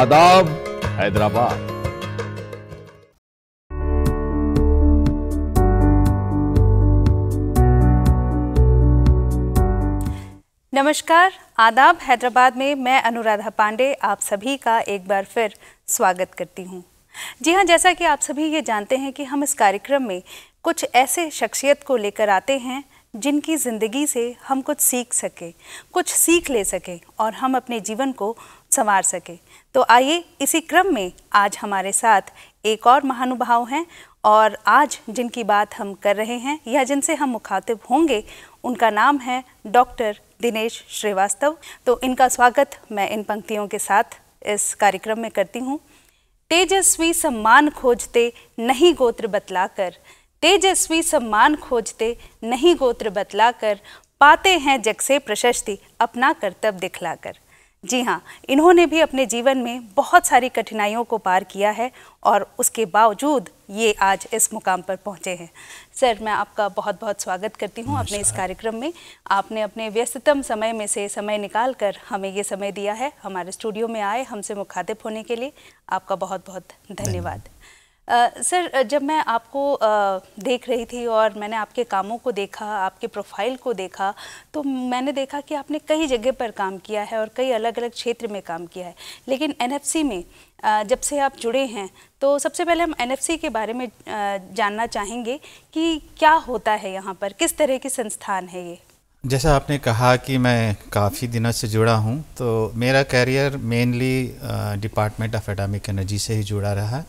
आदाब हैदराबाद नमस्कार आदाब हैदराबाद में मैं अनुराधा पांडे आप सभी का एक बार फिर स्वागत करती हूं। जी हां जैसा कि आप सभी ये जानते हैं कि हम इस कार्यक्रम में कुछ ऐसे शख्सियत को लेकर आते हैं जिनकी ज़िंदगी से हम कुछ सीख सकें कुछ सीख ले सकें और हम अपने जीवन को संवार सके तो आइए इसी क्रम में आज हमारे साथ एक और महानुभाव हैं और आज जिनकी बात हम कर रहे हैं या जिनसे हम मुखातिब होंगे उनका नाम है डॉक्टर दिनेश श्रीवास्तव तो इनका स्वागत मैं इन पंक्तियों के साथ इस कार्यक्रम में करती हूँ तेजस्वी सम्मान खोजते नहीं गोत्र बतलाकर तेजस्वी सम्मान खोजते नहीं गोत्र बतलाकर पाते हैं जग से प्रशस्ति अपना कर्तव्य दिखलाकर जी हाँ इन्होंने भी अपने जीवन में बहुत सारी कठिनाइयों को पार किया है और उसके बावजूद ये आज इस मुकाम पर पहुँचे हैं सर मैं आपका बहुत बहुत स्वागत करती हूँ अपने इस कार्यक्रम में आपने अपने व्यस्ततम समय में से समय निकाल कर हमें ये समय दिया है हमारे स्टूडियो में आए हमसे मुखातिब होने के लिए आपका बहुत बहुत धन्यवाद सर जब मैं आपको देख रही थी और मैंने आपके कामों को देखा आपके प्रोफाइल को देखा तो मैंने देखा कि आपने कई जगह पर काम किया है और कई अलग अलग क्षेत्र में काम किया है लेकिन एनएफसी में जब से आप जुड़े हैं तो सबसे पहले हम एनएफसी के बारे में जानना चाहेंगे कि क्या होता है यहाँ पर किस तरह की संस्थान है ये जैसा आपने कहा कि मैं काफ़ी दिनों से जुड़ा हूँ तो मेरा career mainly department of atomic energy से ही जुड़ा रहा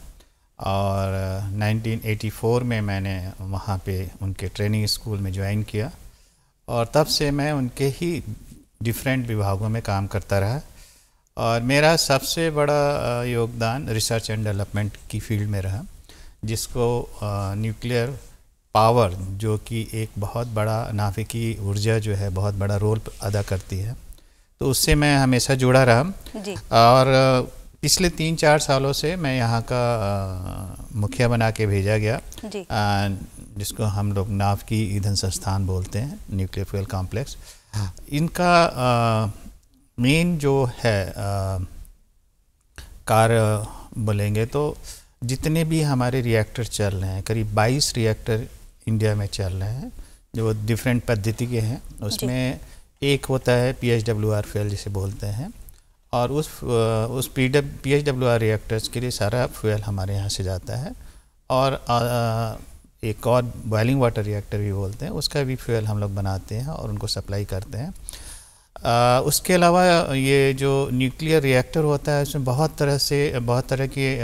और 1984 uh, में मैंने वहाँ पे उनके ट्रेनिंग स्कूल में ज्वाइन किया और तब से मैं उनके ही डिफरेंट विभागों में काम करता रहा और मेरा सबसे बड़ा uh, योगदान रिसर्च एंड डेवलपमेंट की फील्ड में रहा जिसको न्यूक्लियर uh, पावर जो कि एक बहुत बड़ा नाफिकी ऊर्जा जो है बहुत बड़ा रोल अदा करती है तो उससे मैं हमेशा जुड़ा रहा और पिछले तीन चार सालों से मैं यहाँ का मुखिया बना के भेजा गया जिसको हम लोग नाव की ईंधन संस्थान बोलते हैं न्यूक्लियर फ्यूल कॉम्प्लेक्स हाँ। इनका मेन जो है कार्य बोलेंगे तो जितने भी हमारे रिएक्टर चल रहे हैं करीब 22 रिएक्टर इंडिया में चल रहे हैं जो डिफरेंट पद्धति के हैं उसमें एक होता है P H W R fuel जिसे बोलते हैं और उस उस P P H W R reactors के लिए सारा फ्यूल हमारे यहाँ से जाता है और एक और बॉयलिंग वाटर रिएक्टर भी बोलते हैं उसका भी फ्यूल हम लोग बनाते हैं और उनको सप्लाई करते हैं आ, उसके अलावा ये जो न्यूक्लियर रिएक्टर होता है उसमें बहुत तरह से बहुत तरह के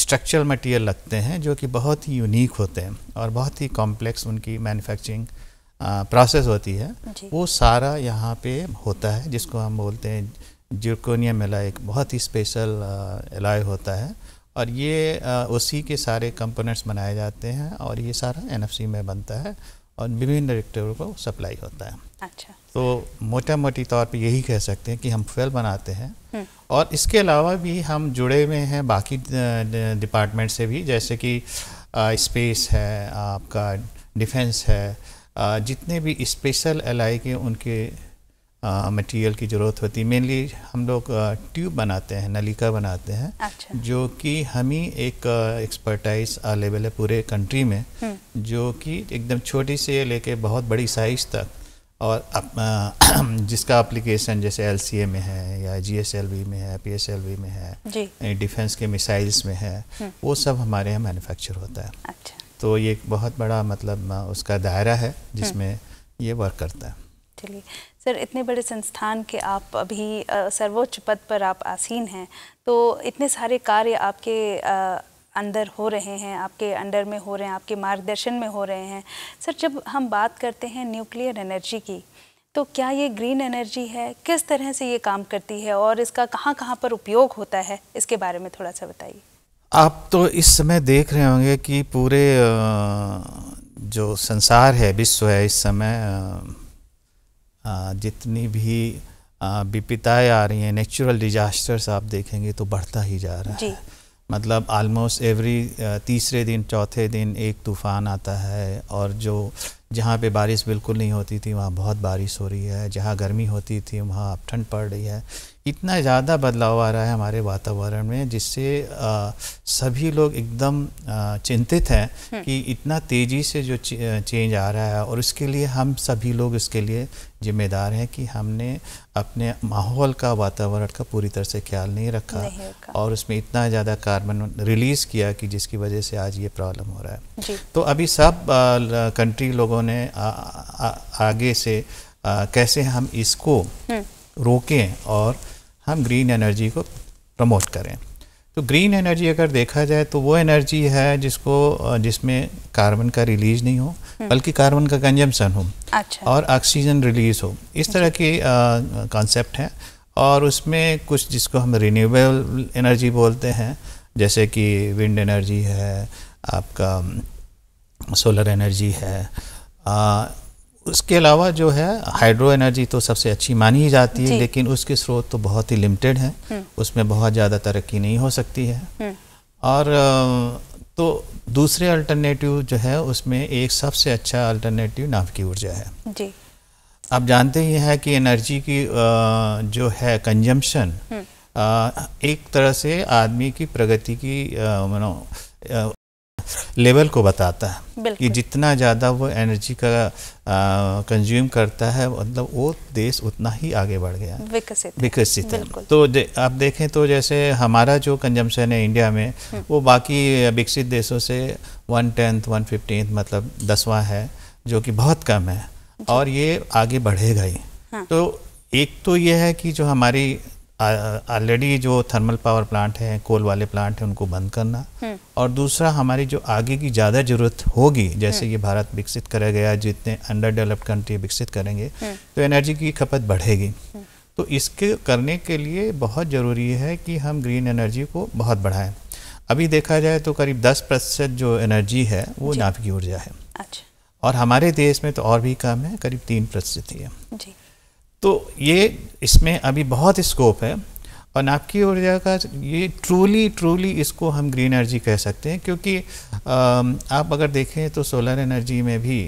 स्ट्रक्चरल मटेरियल लगते हैं जो कि बहुत ही यूनिक होते हैं और बहुत ही कॉम्प्लेक्स उनकी मैन्युफैक्चरिंग प्रोसेस होती है वो सारा यहाँ पे होता है जिसको हम बोलते हैं जिरकोनिया एलाय एक बहुत ही स्पेशल एलाय होता है और ये उसी के सारे कंपोनेंट्स बनाए जाते हैं और ये सारा एनएफसी में बनता है और विभिन्न डायरेक्टरों को सप्लाई होता है अच्छा तो मोटा मोटी तौर पे यही कह सकते हैं कि हम फेल बनाते हैं हम्म। और इसके अलावा भी हम जुड़े हुए हैं बाकी डिपार्टमेंट से भी जैसे कि स्पेस है आपका डिफेंस है जितने भी स्पेशल एल के उनके मटेरियल की ज़रूरत होती है मेनली हम लोग ट्यूब बनाते हैं नलिका बनाते हैं अच्छा। जो कि हम ही एक एक्सपर्टाइज अवेलेबल है पूरे कंट्री में हम्म। जो कि एकदम छोटी से लेके बहुत बड़ी साइज तक और अप, आ, जिसका एप्लीकेशन जैसे एल में है या जी में है पी में है डिफेंस के मिसाइल्स में है हम्म। वो सब हमारे यहाँ मैन्युफैक्चर होता है अच्छा। तो ये एक बहुत बड़ा मतलब उसका दायरा है जिसमें ये वर्क करता है चलिए सर इतने बड़े संस्थान के आप अभी सर्वोच्च पद पर आप आसीन हैं तो इतने सारे कार्य आपके आ, अंदर हो रहे हैं आपके अंडर में हो रहे हैं आपके मार्गदर्शन में हो रहे हैं सर जब हम बात करते हैं न्यूक्लियर एनर्जी की तो क्या ये ग्रीन एनर्जी है किस तरह से ये काम करती है और इसका कहाँ कहाँ पर उपयोग होता है इसके बारे में थोड़ा सा बताइए आप तो इस समय देख रहे होंगे कि पूरे जो संसार है विश्व है इस समय जितनी भी विपिताएँ आ रही हैं नेचुरल डिजास्टर्स आप देखेंगे तो बढ़ता ही जा रहा है मतलब आलमोस्ट एवरी तीसरे दिन चौथे दिन एक तूफ़ान आता है और जो जहाँ पे बारिश बिल्कुल नहीं होती थी वहाँ बहुत बारिश हो रही है जहाँ गर्मी होती थी वहाँ अब ठंड पड़ रही है इतना ज़्यादा बदलाव आ रहा है हमारे वातावरण में जिससे सभी लोग एकदम चिंतित हैं हम्म। कि इतना तेज़ी से जो चेंज आ रहा है और उसके लिए हम सभी लोग इसके लिए जिम्मेदार है कि हमने अपने माहौल का वातावरण का पूरी तरह से ख्याल नहीं रखा नहीं और उसमें इतना ज़्यादा कार्बन रिलीज़ किया कि जिसकी वजह से आज ये प्रॉब्लम हो रहा है तो अभी सब कंट्री लोगों ने आ, आ, आ, आगे से आ, कैसे हम इसको हम्म। रोकें और हम ग्रीन एनर्जी को प्रमोट करें तो ग्रीन एनर्जी अगर देखा जाए तो वो एनर्जी है जिसको जिसमें कार्बन का रिलीज नहीं हो हम्म। बल्कि कार्बन का कंजम्पशन हो अच्छा। और ऑक्सीजन रिलीज हो इस तरह की कॉन्सेप्ट है और उसमें कुछ जिसको हम रिन्यूएबल एनर्जी बोलते हैं जैसे कि विंड एनर्जी है आपका सोलर एनर्जी है आ, उसके अलावा जो है हाइड्रो एनर्जी तो सबसे अच्छी मानी ही जाती है लेकिन उसके स्रोत तो बहुत ही लिमिटेड हैं हम्म। उसमें बहुत ज़्यादा तरक्की नहीं हो सकती है हम्म। और तो दूसरे अल्टरनेटिव जो है उसमें एक सबसे अच्छा अल्टरनेटिव नाभिकीय ऊर्जा है जी आप जानते ही हैं कि एनर्जी की जो है कंजम्पशन हम्म। एक तरह से आदमी की प्रगति की लेवल को बताता है कि जितना ज़्यादा वो एनर्जी का कंज्यूम करता है मतलब वो देश उतना ही आगे बढ़ गया विकसित विकसित है तो आप देखें तो जैसे हमारा जो कंजम्पशन है इंडिया में हम्म। वो बाकी विकसित देशों से वन टेंथ वन फिफ्टीन मतलब दसवां है जो कि बहुत कम है और ये आगे बढ़ेगा ही हाँ। तो एक तो ये है कि जो हमारी ऑलरेडी जो थर्मल पावर प्लांट हैं कोल वाले प्लांट हैं उनको बंद करना हम्म। और दूसरा हमारी जो आगे की ज़्यादा ज़रूरत होगी जैसे हम्म। ये भारत विकसित करा गया जितने अंडर डेवलप्ड कंट्री विकसित करेंगे हम्म। तो एनर्जी की खपत बढ़ेगी तो इसके करने के लिए बहुत ज़रूरी है कि हम ग्रीन एनर्जी को बहुत बढ़ाएं अभी देखा जाए तो करीब 10 प्रतिशत जो एनर्जी है वो नाभिकीय ऊर्जा है अच्छा और हमारे देश में तो और भी कम है करीब तीन प्रतिशत ही है जी तो ये इसमें अभी बहुत स्कोप है और नापकी ऊर्जा का ये ट्रूली ट्रूली इसको हम ग्रीन एनर्जी कह सकते हैं क्योंकि आप अगर देखें तो सोलर एनर्जी में भी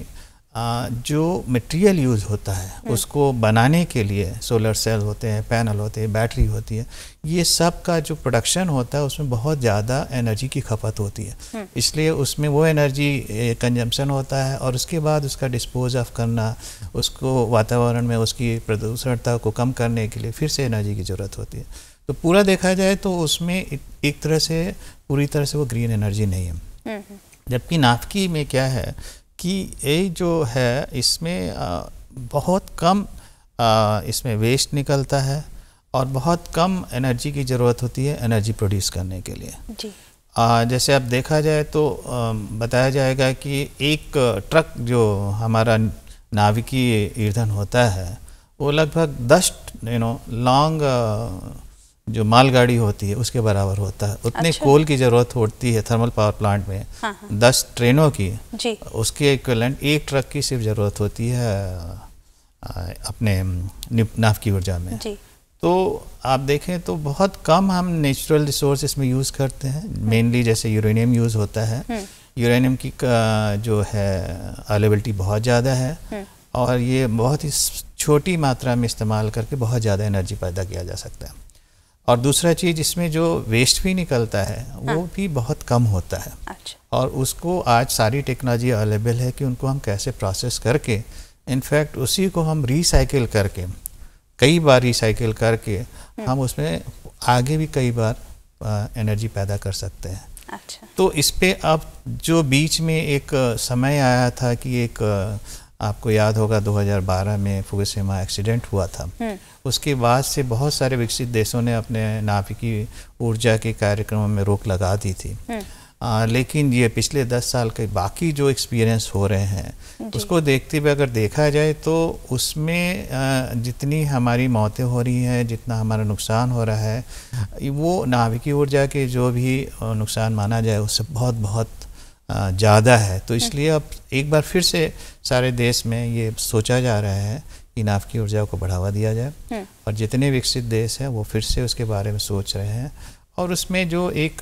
जो मटेरियल यूज़ होता है हम्म। उसको बनाने के लिए सोलर सेल होते हैं पैनल होते हैं बैटरी होती है ये सब का जो प्रोडक्शन होता है उसमें बहुत ज़्यादा एनर्जी की खपत होती है हम्म। इसलिए उसमें वो एनर्जी कंजम्पशन होता है और उसके बाद उसका डिस्पोज ऑफ करना उसको वातावरण में उसकी प्रदूषणता को कम करने के लिए फिर से एनर्जी की ज़रूरत होती है तो पूरा देखा जाए तो उसमें एक तरह से पूरी तरह से वो ग्रीन एनर्जी नहीं है हम्म, जबकि नाफकी में क्या है कि ये जो है इसमें बहुत कम इसमें वेस्ट निकलता है और बहुत कम एनर्जी की ज़रूरत होती है एनर्जी प्रोड्यूस करने के लिए जी जैसे आप देखा जाए तो बताया जाएगा कि एक ट्रक जो हमारा नाविकी ईंधन होता है वो लगभग दस यू नो लॉन्ग जो मालगाड़ी होती है उसके बराबर होता है उतने अच्छा। कोल की ज़रूरत होती है थर्मल पावर प्लांट में हाँ, हाँ। दस ट्रेनों की जी। उसके इक्वलेंट एक ट्रक की सिर्फ ज़रूरत होती है अपने नाफ की ऊर्जा में जी। तो आप देखें तो बहुत कम हम नेचुरल रिसोर्स इसमें यूज़ करते हैं मेनली हम्म। जैसे यूरेनियम यूज़ होता है यूरेनियम हम्म। की जो है अवेलेबलिटी बहुत ज़्यादा है हम्म। और ये बहुत ही छोटी मात्रा में इस्तेमाल करके बहुत ज़्यादा एनर्जी पैदा किया जा सकता है और दूसरा चीज़ इसमें जो वेस्ट भी निकलता है हाँ। वो भी बहुत कम होता है अच्छा। और उसको आज सारी टेक्नोलॉजी अवेलेबल है कि उनको हम कैसे प्रोसेस करके इनफैक्ट उसी को हम रिसाइकिल करके कई बार रिसाइकिल करके हम्म। हम उसमें आगे भी कई बार एनर्जी पैदा कर सकते हैं अच्छा। तो इस पर अब जो बीच में एक समय आया था कि एक आपको याद होगा 2012 में फुकुशिमा एक्सीडेंट हुआ था हम्म। उसके बाद से बहुत सारे विकसित देशों ने अपने नाभिकीय ऊर्जा के कार्यक्रमों में रोक लगा दी थी हम्म। आ, लेकिन ये पिछले दस साल के बाकी जो एक्सपीरियंस हो रहे हैं उसको देखते हुए अगर देखा जाए तो उसमें जितनी हमारी मौतें हो रही हैं जितना हमारा नुकसान हो रहा है वो नाभिकीय ऊर्जा के जो भी नुकसान माना जाए उससे बहुत बहुत ज़्यादा है तो इसलिए अब एक बार फिर से सारे देश में ये सोचा जा रहा है कि नाव की ऊर्जा को बढ़ावा दिया जाए हम्म। और जितने विकसित देश हैं वो फिर से उसके बारे में सोच रहे हैं और उसमें जो एक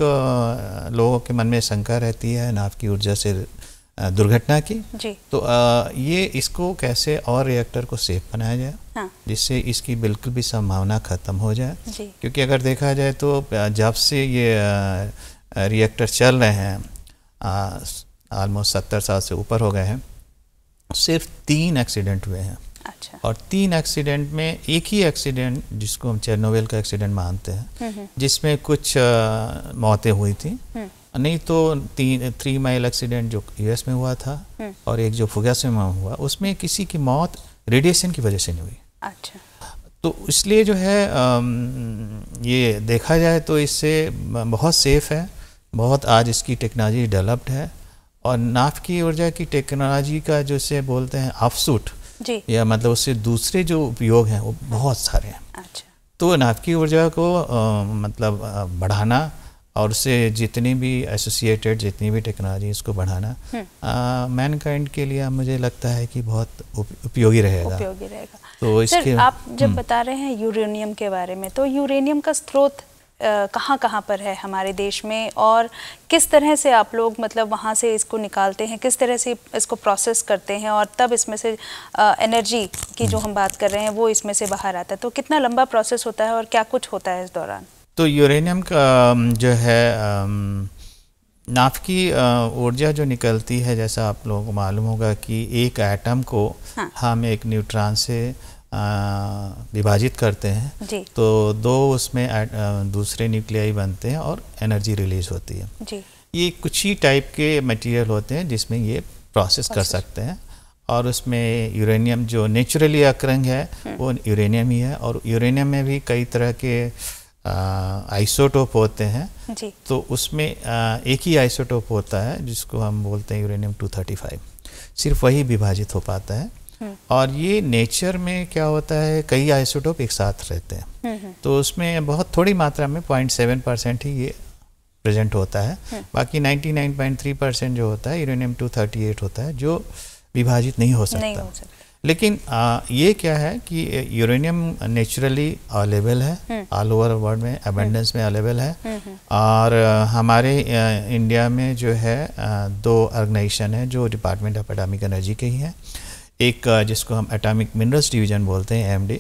लोगों के मन में शंका रहती है नाव की ऊर्जा से दुर्घटना की जी। तो आ, ये इसको कैसे और रिएक्टर को सेफ बनाया जाए हाँ। जिससे इसकी बिल्कुल भी संभावना ख़त्म हो जाए क्योंकि अगर देखा जाए तो जब से ये रिएक्टर चल रहे हैं आलमोस्ट सत्तर साल से ऊपर हो गए हैं सिर्फ तीन एक्सीडेंट हुए हैं अच्छा और तीन एक्सीडेंट में एक ही एक्सीडेंट जिसको हम चेरनोवेल का एक्सीडेंट मानते हैं हम्म, हम्म। जिसमें कुछ मौतें हुई थी हम्म। नहीं तो तीन थ्री माइल एक्सीडेंट जो यूएस में हुआ था और एक जो में हुआ उसमें किसी की मौत रेडिएशन की वजह से नहीं हुई अच्छा तो इसलिए जो है ये देखा जाए तो इससे बहुत सेफ है बहुत आज इसकी टेक्नोलॉजी डेवलप्ड है और नाफ की ऊर्जा की टेक्नोलॉजी का जो से बोलते हैं अफसूट या मतलब उससे दूसरे जो उपयोग हैं वो बहुत सारे हैं अच्छा। तो नाफ की ऊर्जा को आ, मतलब आ, बढ़ाना और उससे जितनी भी एसोसिएटेड जितनी भी टेक्नोलॉजी इसको बढ़ाना मैन हम्म। काइंड के लिए मुझे लगता है कि बहुत उपयोगी रहेगा उपयोगी रहेगा तो इसके आप जब हम्म। बता रहे हैं यूरेनियम के बारे में तो यूरेनियम का स्रोत कहाँ कहाँ पर है हमारे देश में और किस तरह से आप लोग मतलब वहाँ से इसको निकालते हैं किस तरह से इसको प्रोसेस करते हैं और तब इसमें से एनर्जी की जो हम बात कर रहे हैं वो इसमें से बाहर आता है तो कितना लंबा प्रोसेस होता है और क्या कुछ होता है इस दौरान तो यूरेनियम का जो है नाफ की ऊर्जा जो निकलती है जैसा आप लोगों को मालूम होगा कि एक एटम को हाँ। हम एक न्यूट्रॉन से विभाजित करते हैं तो दो उसमें दूसरे न्यूक्लियाई बनते हैं और एनर्जी रिलीज होती है जी। ये कुछ ही टाइप के मटेरियल होते हैं जिसमें ये प्रोसेस कर सकते हैं और उसमें यूरेनियम जो नेचुरली अक्रंग है हम्म। वो यूरेनियम ही है और यूरेनियम में भी कई तरह के आइसोटोप होते हैं जी। तो उसमें आ, एक ही आइसोटोप होता है जिसको हम बोलते हैं यूरेनियम 235 सिर्फ वही विभाजित हो पाता है हम्म। और ये नेचर में क्या होता है कई आइसोटोप एक साथ रहते हैं हम्म, हम्म। तो उसमें बहुत थोड़ी मात्रा में पॉइंट सेवन परसेंट ही ये प्रेजेंट होता है बाकी नाइन पॉइंट थ्री परसेंट जो होता है यूरेनियम टू थर्टी एट होता है जो विभाजित नहीं हो सकता, नहीं हो सकता। लेकिन आ, ये क्या है कि यूरेनियम नेचुरली अवेलेबल है ऑल ओवर वर्ल्ड में अबेंडेंस में अवेलेबल है और हमारे इंडिया में जो है दो ऑर्गेनाइजेशन है जो डिपार्टमेंट ऑफ एटॉमिक एनर्जी के ही हैं एक जिसको हम एटॉमिक मिनरल्स डिवीजन बोलते हैं एमडी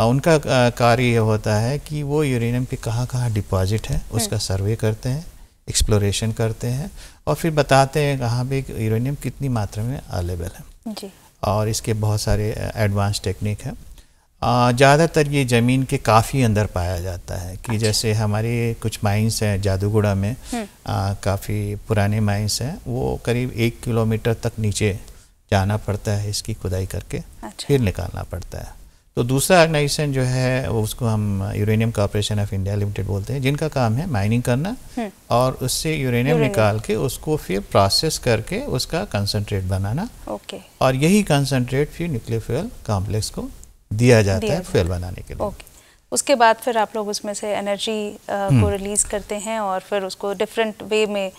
उनका कार्य ये होता है कि वो यूरेनियम के कहाँ कहाँ डिपॉजिट है हम्म। उसका सर्वे करते हैं एक्सप्लोरेशन करते हैं और फिर बताते हैं कहाँ पे यूरेनियम कितनी मात्रा में अवेलेबल है जी। और इसके बहुत सारे एडवांस टेक्निक हैं ज़्यादातर ये ज़मीन के काफ़ी अंदर पाया जाता है कि अच्छा। जैसे हमारे कुछ माइंस हैं जादूगुड़ा में हम्म। काफ़ी पुराने माइंस हैं वो करीब एक किलोमीटर तक नीचे जाना पड़ता है इसकी खुदाई करके अच्छा। फिर निकालना पड़ता है तो दूसरा ऑर्गेनाइजेशन जो है वो उसको हम uranium corporation of India limited बोलते हैं जिनका काम है माइनिंग करना हम्म। और उससे यूरेनियम निकाल के उसको फिर प्रोसेस करके उसका कंसनट्रेट बनाना ओके और यही कंसनट्रेट फिर न्यूक्लियर फ्यूल कॉम्प्लेक्स को दिया जाता दिया है फ्यूल बनाने के लिए ओके उसके बाद फिर आप लोग उसमें से एनर्जी uh, को रिलीज़ हम्म। करते हैं और फिर उसको डिफरेंट वे में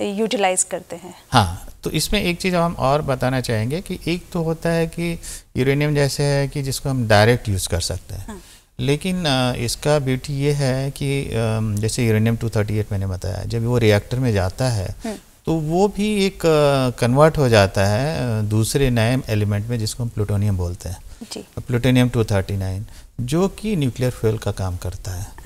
यूटिलाइज करते हैं हाँ तो इसमें एक चीज़ हम और बताना चाहेंगे कि एक तो होता है कि यूरेनियम जैसे है कि जिसको हम डायरेक्ट यूज़ कर सकते हैं हाँ। लेकिन इसका ब्यूटी ये है कि जैसे यूरेनियम 238 मैंने बताया जब वो रिएक्टर में जाता है हाँ। तो वो भी एक कन्वर्ट हो जाता है दूसरे नए एलिमेंट में जिसको हम प्लूटोनियम बोलते हैं प्लूटोनियम 239 जो कि न्यूक्लियर फ्यूल का काम करता है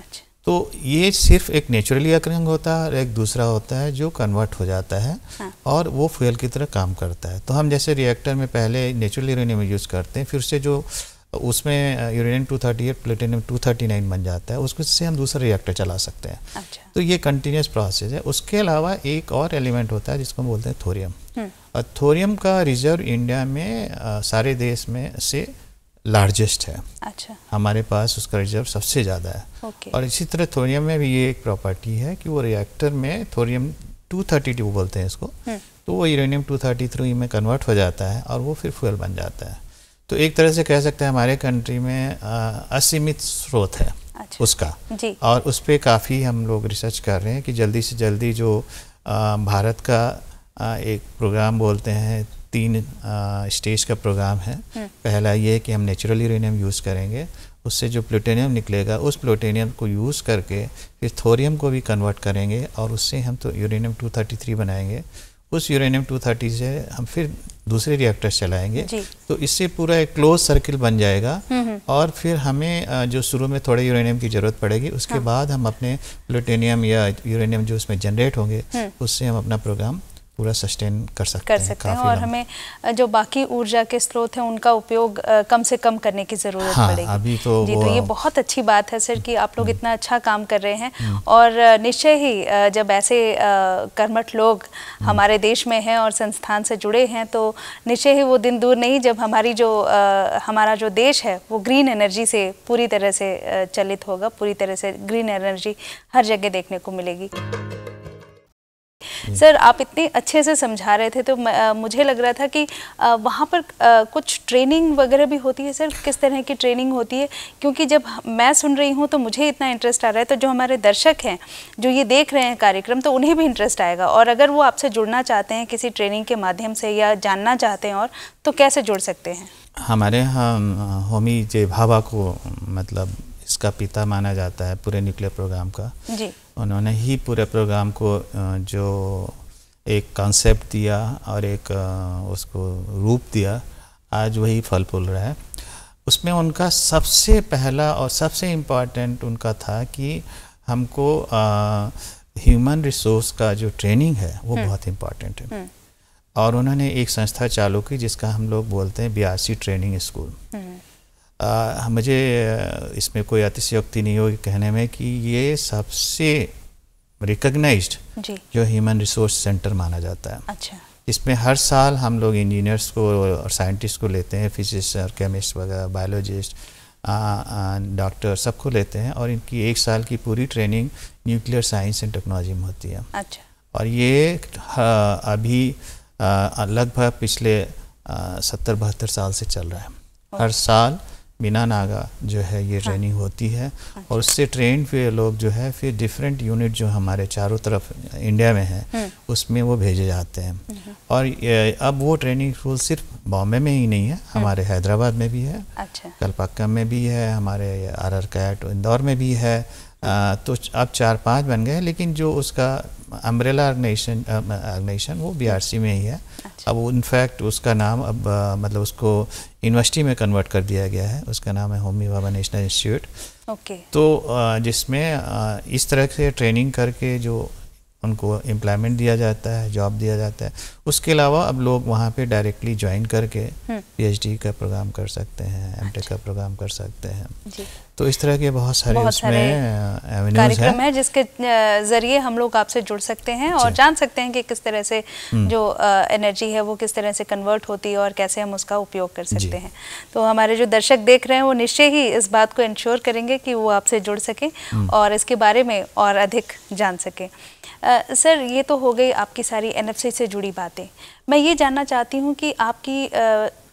तो ये सिर्फ एक नेचुरली अकरिंग होता है और एक दूसरा होता है जो कन्वर्ट हो जाता है हाँ। और वो फ्यूल की तरह काम करता है तो हम जैसे रिएक्टर में पहले नेचुरल यूरेनियम यूज़ करते हैं फिर से जो उसमें यूरेनियम 238 प्लेटिनियम टू बन जाता है उसको से हम दूसरा रिएक्टर चला सकते हैं अच्छा। तो ये कंटिन्यूस प्रोसेस है उसके अलावा एक और एलिमेंट होता है जिसको हम बोलते हैं थोरियम हम्म। और थोरियम का रिजर्व इंडिया में uh, सारे देश में से लार्जेस्ट है अच्छा हमारे पास उसका रिजर्व सबसे ज़्यादा है ओके। और इसी तरह थोरियम में भी ये एक प्रॉपर्टी है कि वो रिएक्टर में थोरियम 232 बोलते हैं इसको हम्म। तो वो यूरेनियम 233 में कन्वर्ट हो जाता है और वो फिर फ्यूल बन जाता है तो एक तरह से कह सकते हैं हमारे कंट्री में असीमित स्रोत है अच्छा। उसका जी। और उस पर काफ़ी हम लोग रिसर्च कर रहे हैं कि जल्दी से जल्दी जो आ, भारत का आ, एक प्रोग्राम बोलते हैं तीन स्टेज का प्रोग्राम है हम्म। पहला ये कि हम नेचुरल यूरेनियम यूज़ करेंगे उससे जो प्लूटेनियम निकलेगा उस प्लूटेनियम को यूज़ करके फिर थोरियम को भी कन्वर्ट करेंगे और उससे हम तो यूरेनियम 233 बनाएंगे उस यूरेनियम 230 से हम फिर दूसरे रिएक्टर चलाएंगे तो इससे पूरा एक क्लोज सर्किल बन जाएगा हम्म, हम्म। और फिर हमें जो शुरू में थोड़े यूरेनियम की ज़रूरत पड़ेगी उसके हाँ। बाद हम अपने प्लूटेनियम या यूरेनियम जो उसमें जनरेट होंगे उससे हम अपना प्रोग्राम पूरा सस्टेन कर सकते कर सकते हैं, हैं और हमें जो बाकी ऊर्जा के स्रोत हैं उनका उपयोग कम से कम करने की ज़रूरत हाँ, पड़ेगी अभी तो जी तो ये बहुत अच्छी बात है सर कि आप लोग हम्म। इतना अच्छा काम कर रहे हैं हम्म। और निश्चय ही जब ऐसे कर्मठ लोग हम्म। हमारे देश में हैं और संस्थान से जुड़े हैं तो निश्चय ही वो दिन दूर नहीं जब हमारी जो हमारा जो देश है वो ग्रीन एनर्जी से पूरी तरह से चलित होगा पूरी तरह से ग्रीन एनर्जी हर जगह देखने को मिलेगी हम्म। सर आप इतने अच्छे से समझा रहे थे तो मुझे लग रहा था कि वहाँ पर कुछ ट्रेनिंग वगैरह भी होती है सर किस तरह की ट्रेनिंग होती है क्योंकि जब मैं सुन रही हूँ तो मुझे इतना इंटरेस्ट आ रहा है तो जो हमारे दर्शक हैं जो ये देख रहे हैं कार्यक्रम तो उन्हें भी इंटरेस्ट आएगा और अगर वो आपसे जुड़ना चाहते हैं किसी ट्रेनिंग के माध्यम से या जानना चाहते हैं और तो कैसे जुड़ सकते हैं हमारे यहाँ होमी जे भाभा को मतलब इसका पिता माना जाता है पूरे न्यूक्लियर प्रोग्राम का जी उन्होंने ही पूरे प्रोग्राम को जो एक कॉन्सेप्ट दिया और एक उसको रूप दिया आज वही फल फूल रहा है उसमें उनका सबसे पहला और सबसे इम्पॉर्टेंट उनका था कि हमको ह्यूमन रिसोर्स का जो ट्रेनिंग है वो हम्म। बहुत इम्पॉर्टेंट है हम्म। और उन्होंने एक संस्था चालू की जिसका हम लोग बोलते हैं बी ट्रेनिंग स्कूल आ, मुझे इसमें कोई अतिशयोक्ति नहीं होगी कहने में कि ये सबसे रिकग्नाइज जो ह्यूमन रिसोर्स सेंटर माना जाता है अच्छा इसमें हर साल हम लोग इंजीनियर्स को और साइंटिस्ट को लेते हैं फिजिस्ट और केमिस्ट वगैरह बायोलॉजिस्ट डॉक्टर सबको लेते हैं और इनकी एक साल की पूरी training nuclear science and technology में होती है अच्छा और ये अभी लगभग पिछले सत्तर बहत्तर साल से चल रहा है हर साल बिना नागा जो है ये हाँ। ट्रेनिंग होती है अच्छा। और उससे ट्रेन पे लोग जो है फिर डिफरेंट यूनिट जो हमारे चारों तरफ इंडिया में है हम्म। उसमें वो भेजे जाते हैं हम्म। और अब वो ट्रेनिंग स्कूल सिर्फ बॉम्बे में ही नहीं है हम्म। हमारे हैदराबाद में भी है अच्छा। कलपक्का में भी है हमारे आर आर कैट इंदौर में भी है तो अब चार पांच बन गए लेकिन जो उसका अम्ब्रेला ऑर्गनाइजेशन ऑर्गनाइजेशन वो बीआरसी में ही है अच्छा। अब इनफैक्ट उसका नाम अब आ, मतलब उसको यूनिवर्सिटी में कन्वर्ट कर दिया गया है उसका नाम है Homi Bhabha national institute okay तो जिसमें इस तरह से ट्रेनिंग करके जो उनको एम्प्लॉयमेंट दिया जाता है जॉब दिया जाता है उसके अलावा अब लोग वहाँ पे डायरेक्टली ज्वाइन करके पीएचडी हम्म। का प्रोग्राम कर सकते हैं एम अच्छा। का प्रोग्राम कर सकते हैं तो इस तरह के बहुत सारे बहुत उसमें कार्यक्रम है जिसके जरिए हम लोग आपसे जुड़ सकते हैं और जान सकते हैं कि किस तरह से हम्म। जो एनर्जी है वो किस तरह से कन्वर्ट होती है और कैसे हम उसका उपयोग कर सकते हैं तो हमारे जो दर्शक देख रहे हैं वो निश्चय ही इस बात को इंश्योर करेंगे कि वो आपसे जुड़ सकें हम्म। और इसके बारे में और अधिक जान सकें सर ये तो हो गई आपकी सारी एनएफसी से जुड़ी बातें मैं ये जानना चाहती हूँ कि आपकी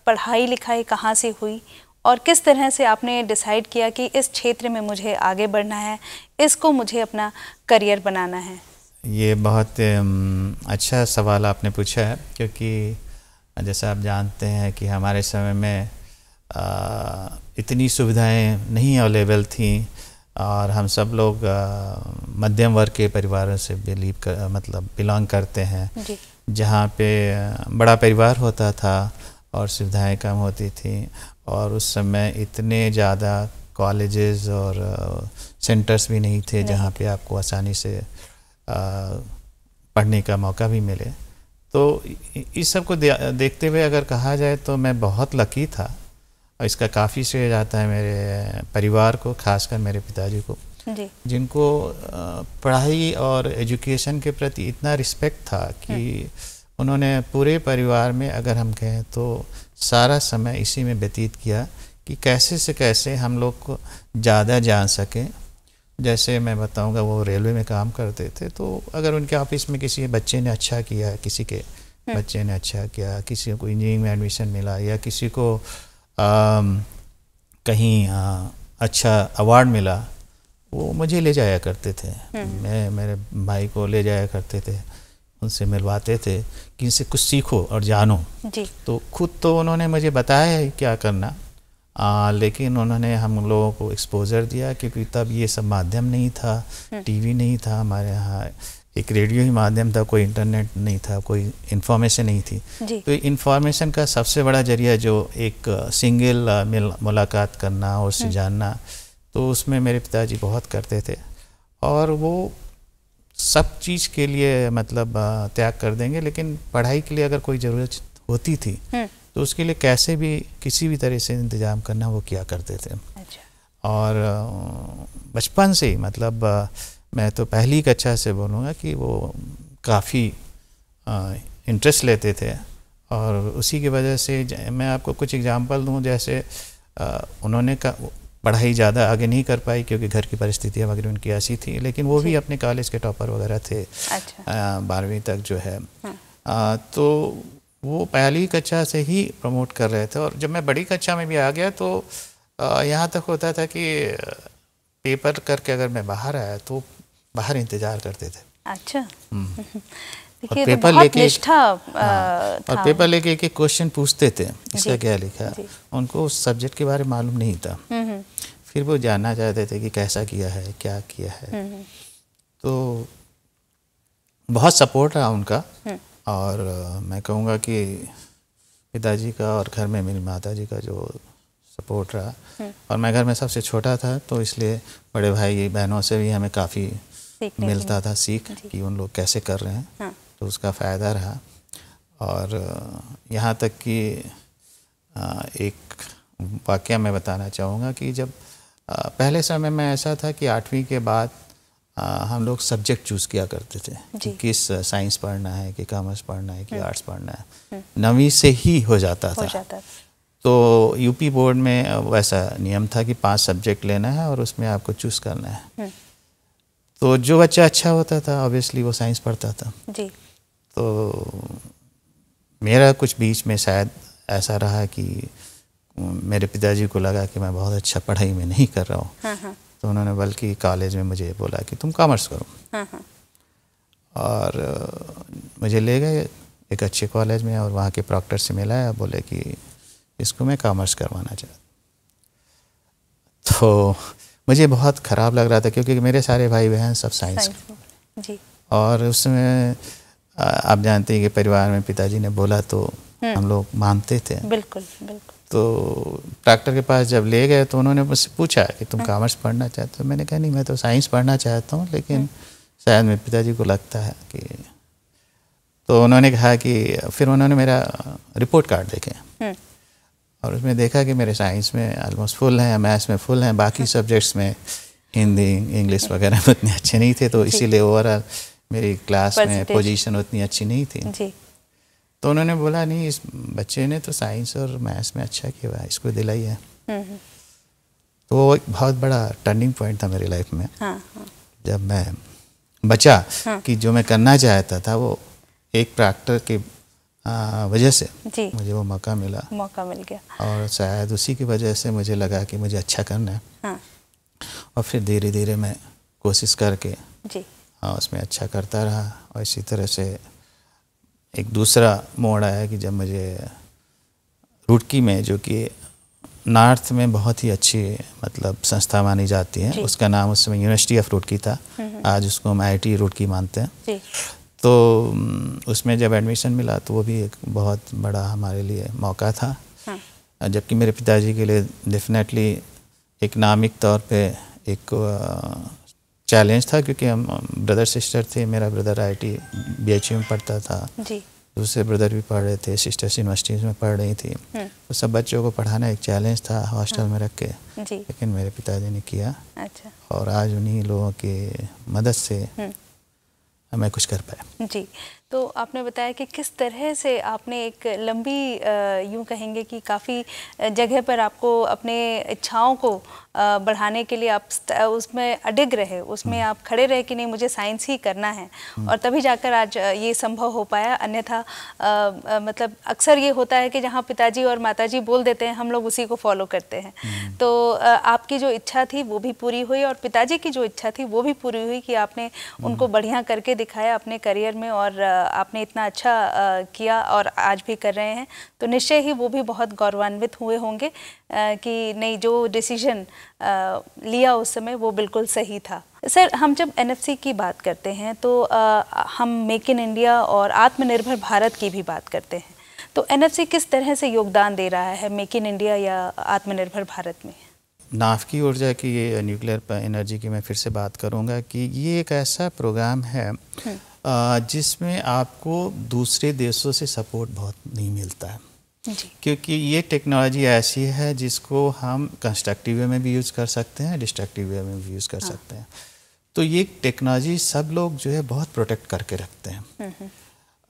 पढ़ाई लिखाई कहाँ से हुई और किस तरह से आपने डिसाइड किया कि इस क्षेत्र में मुझे आगे बढ़ना है इसको मुझे अपना करियर बनाना है ये बहुत अच्छा सवाल आपने पूछा है क्योंकि जैसा आप जानते हैं कि हमारे समय में इतनी सुविधाएं नहीं अवेलेबल थी और हम सब लोग मध्यम वर्ग के परिवारों से बिलीव कर मतलब बिलोंग करते हैं जहाँ पे बड़ा परिवार होता था और सुविधाएं कम होती थी और उस समय इतने ज़्यादा कॉलेजेस और सेंटर्स भी नहीं थे जहाँ पे आपको आसानी से पढ़ने का मौका भी मिले तो इस सब को देखते हुए अगर कहा जाए तो मैं बहुत लकी था और इसका काफ़ी श्रेय जाता है मेरे परिवार को खासकर मेरे पिताजी को जी। जिनको पढ़ाई और एजुकेशन के प्रति इतना रिस्पेक्ट था कि हम्म। उन्होंने पूरे परिवार में अगर हम कहें तो सारा समय इसी में व्यतीत किया कि कैसे से कैसे हम लोग को ज़्यादा जान सकें जैसे मैं बताऊंगा वो रेलवे में काम करते थे तो अगर उनके ऑफिस में किसी बच्चे ने अच्छा किया किसी के हम्म। बच्चे ने अच्छा किया किसी को इंजीनियरिंग में एडमिशन मिला या किसी को Um, कहीं अच्छा अवार्ड मिला वो मुझे ले जाया करते थे हम्म। मैं मेरे भाई को ले जाया करते थे उनसे मिलवाते थे कि इनसे कुछ सीखो और जानो जी। तो खुद तो उन्होंने मुझे बताया है क्या करना आ, लेकिन उन्होंने हम लोगों को एक्सपोजर दिया क्योंकि तब ये सब माध्यम नहीं था टीवी हम्म। नहीं था हमारे यहाँ एक रेडियो ही माध्यम था कोई इंटरनेट नहीं था कोई इन्फॉर्मेशन नहीं थी तो इन्फॉर्मेशन का सबसे बड़ा जरिया जो एक सिंगल मुलाकात करना और उससे हम्म। जानना तो उसमें मेरे पिताजी बहुत करते थे और वो सब चीज़ के लिए मतलब त्याग कर देंगे लेकिन पढ़ाई के लिए अगर कोई ज़रूरत होती थी हम्म। तो उसके लिए कैसे भी किसी भी तरह से इंतज़ाम करना वो किया करते थे अच्छा। और बचपन से ही मतलब मैं तो पहली कक्षा से बोलूँगा कि वो काफ़ी इंटरेस्ट लेते थे और उसी की वजह से मैं आपको कुछ एग्जांपल दूँ जैसे आ, उन्होंने का पढ़ाई ज़्यादा आगे नहीं कर पाई क्योंकि घर की परिस्थितियाँ वगैरह उनकी ऐसी थी लेकिन वो भी अपने कॉलेज के टॉपर वगैरह थे अच्छा। बारहवीं तक जो है आ, हाँ। तो वो पहली कक्षा से ही प्रमोट कर रहे थे और जब मैं बड़ी कक्षा में भी आ गया तो यहाँ तक होता था कि पेपर करके अगर मैं बाहर आया तो बाहर इंतजार करते थे अच्छा पेपर हम्म। तो लेके हाँ, और पेपर लेके एक एक क्वेश्चन पूछते थे इसका क्या लिखा उनको उस सब्जेक्ट के बारे में मालूम नहीं था हम्म, हम्म। फिर वो जानना चाहते थे कि कैसा किया है क्या किया है तो बहुत सपोर्ट रहा उनका और मैं कहूँगा कि पिताजी का और घर में मेरी माता जी का जो सपोर्ट रहा और मैं घर में सबसे छोटा था तो इसलिए बड़े भाई बहनों से भी हमें काफ़ी सीखने मिलता था सीख कि उन लोग कैसे कर रहे हैं हाँ। तो उसका फ़ायदा रहा और यहाँ तक कि एक वाक्य मैं बताना चाहूँगा कि जब पहले समय में ऐसा था कि आठवीं के बाद हम लोग सब्जेक्ट चूज़ किया करते थे कि किस साइंस पढ़ना है कि कॉमर्स पढ़ना है कि हम्म। आर्ट्स पढ़ना है हम्म। नवी से ही हो जाता था, हो जाता था। तो यूपी बोर्ड में वैसा नियम था कि पांच सब्जेक्ट लेना है और उसमें आपको चूज़ करना है हम्म। तो जो बच्चा अच्छा होता था ऑब्वियसली वो साइंस पढ़ता था जी तो मेरा कुछ बीच में शायद ऐसा रहा कि मेरे पिताजी को लगा कि मैं बहुत अच्छा पढ़ाई में नहीं कर रहा हूँ हाँ, हाँ। तो उन्होंने बल्कि कॉलेज में मुझे बोला कि तुम कॉमर्स करो हाँ, और मुझे ले गए एक अच्छे कॉलेज में और वहाँ के प्रॉक्टर से मिला बोले कि इसको मैं कॉमर्स करवाना चाहता तो मुझे बहुत ख़राब लग रहा था क्योंकि मेरे सारे भाई बहन सब साइंस के जी और उसमें आप जानते हैं कि परिवार में पिताजी ने बोला तो हम्म। हम लोग मानते थे बिल्कुल बिल्कुल तो डॉक्टर के पास जब ले गए तो उन्होंने मुझसे पूछा कि तुम हाँ। कॉमर्स पढ़ना चाहते हो मैंने कहा नहीं मैं तो साइंस पढ़ना चाहता हूँ लेकिन हम्म। शायद मेरे पिताजी को लगता है कि तो उन्होंने कहा कि फिर उन्होंने मेरा रिपोर्ट कार्ड देखे हम्म। और उसमें देखा कि मेरे साइंस में ऑलमोस्ट फुल हैं मैथ्स में फुल हैं बाकी सब्जेक्ट्स हाँ। में हिंदी इंग्लिश वगैरह में उतने अच्छे नहीं थे तो इसीलिए ओवरऑल मेरी क्लास में पोजीशन उतनी अच्छी नहीं थी तो, तो उन्होंने बोला नहीं इस बच्चे ने तो साइंस और मैथ्स में अच्छा किया हुआ इसको दिलाई है हम्म, हम्म। तो वो एक बहुत बड़ा टर्निंग पॉइंट था मेरी लाइफ में हाँ, हाँ। जब मैं बचा कि जो मैं करना चाहता था वो एक प्रैक्टर के हाँ, वजह से जी मुझे वो मौका मिला मौका मिल गया और शायद उसी की वजह से मुझे लगा कि मुझे अच्छा करना है हाँ। और फिर धीरे धीरे मैं कोशिश करके जी हाँ उसमें अच्छा करता रहा और इसी तरह से एक दूसरा मोड़ आया कि जब मुझे रुड़की में जो कि नॉर्थ में बहुत ही अच्छी मतलब संस्था मानी जाती है उसका नाम उस समय यूनिवर्सिटी ऑफ रुड़की था हम्म। आज उसको हम आई टी रुड़की मानते हैं तो उसमें जब एडमिशन मिला तो वो भी एक बहुत बड़ा हमारे लिए मौका था हाँ। जबकि मेरे पिताजी के लिए डेफिनेटली इकनॉमिक तौर पे एक चैलेंज था क्योंकि हम ब्रदर सिस्टर थे मेरा ब्रदर आईटी बीएचयू में पढ़ता था जी दूसरे ब्रदर भी पढ़ रहे थे सिस्टर्स यूनिवर्सिटीज़ में पढ़ रही थी हाँ। तो सब बच्चों को पढ़ाना एक चैलेंज था हॉस्टल हाँ। में रख के लेकिन मेरे पिताजी ने किया अच्छा। और आज उन्हीं लोगों की मदद से हाँ। हमें कुछ कर पाए जी तो आपने बताया कि किस तरह से आपने एक लंबी यूँ कहेंगे कि काफ़ी जगह पर आपको अपने इच्छाओं को बढ़ाने के लिए आप उसमें अडिग रहे उसमें आप खड़े रहे कि नहीं मुझे साइंस ही करना है हम्म। और तभी जाकर आज ये संभव हो पाया अन्यथा मतलब अक्सर ये होता है कि जहाँ पिताजी और माताजी बोल देते हैं हम लोग उसी को फॉलो करते हैं हम्म। तो आपकी जो इच्छा थी वो भी पूरी हुई और पिताजी की जो इच्छा थी वो भी पूरी हुई कि आपने हम्म। उनको बढ़िया करके दिखाया अपने करियर में और आपने इतना अच्छा किया और आज भी कर रहे हैं तो निश्चय ही वो भी बहुत गौरवान्वित हुए होंगे कि नहीं जो डिसीजन लिया उस समय वो बिल्कुल सही था सर हम जब एनएफसी की बात करते हैं तो हम मेक इन इंडिया और आत्मनिर्भर भारत की भी बात करते हैं तो एनएफसी किस तरह से योगदान दे रहा है मेक इन इंडिया या आत्मनिर्भर भारत में नाफ की ऊर्जा की ये न्यूक्लियर एनर्जी की मैं फिर से बात करूंगा कि ये एक ऐसा प्रोग्राम है हम्म। जिसमें आपको दूसरे देशों से सपोर्ट बहुत नहीं मिलता है क्योंकि ये टेक्नोलॉजी ऐसी है जिसको हम कंस्ट्रक्टिव वे में भी यूज़ कर सकते हैं डिस्ट्रक्टिव वे में भी यूज़ कर हाँ। सकते हैं तो ये टेक्नोलॉजी सब लोग जो है बहुत प्रोटेक्ट करके रखते हैं हम्म, हम्म।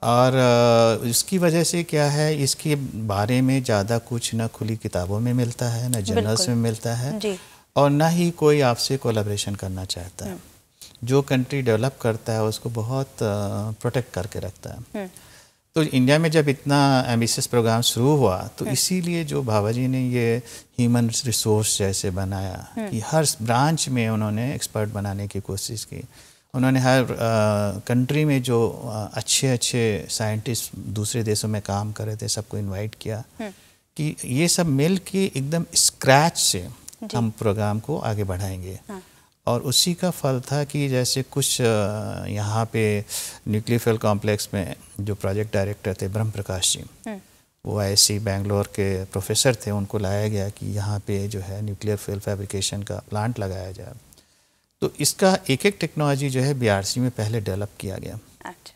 और इसकी वजह से क्या है इसके बारे में ज़्यादा कुछ ना खुली किताबों में मिलता है ना जर्नल्स में मिलता है और ना ही कोई आपसे कोलाब्रेशन करना चाहता है हम्म। जो कंट्री डेवलप करता है उसको बहुत प्रोटेक्ट करके रखता है हम्म। तो इंडिया में जब इतना एम्बिशियस प्रोग्राम शुरू हुआ तो हम्म। इसीलिए जो बाबा जी ने ये ह्यूमन रिसोर्स जैसे बनाया हम्म। कि हर ब्रांच में उन्होंने एक्सपर्ट बनाने की कोशिश की उन्होंने हर कंट्री में जो अच्छे अच्छे साइंटिस्ट दूसरे देशों में काम कर रहे थे सबको इनवाइट किया कि ये सब मिल के एकदम स्क्रैच से हम प्रोग्राम को आगे बढ़ाएंगे हाँ। और उसी का फल था कि जैसे कुछ यहाँ पे न्यूक्लियर कॉम्प्लेक्स में जो प्रोजेक्ट डायरेक्टर थे ब्रह्म प्रकाश जी हम्म। वो आई बैंगलोर के प्रोफेसर थे उनको लाया गया कि यहाँ पे जो है न्यूक्लियर फ्यूल फैब्रिकेशन का प्लांट लगाया जाए तो इसका एक एक टेक्नोलॉजी जो है बीआरसी में पहले डेवलप किया गया अच्छा।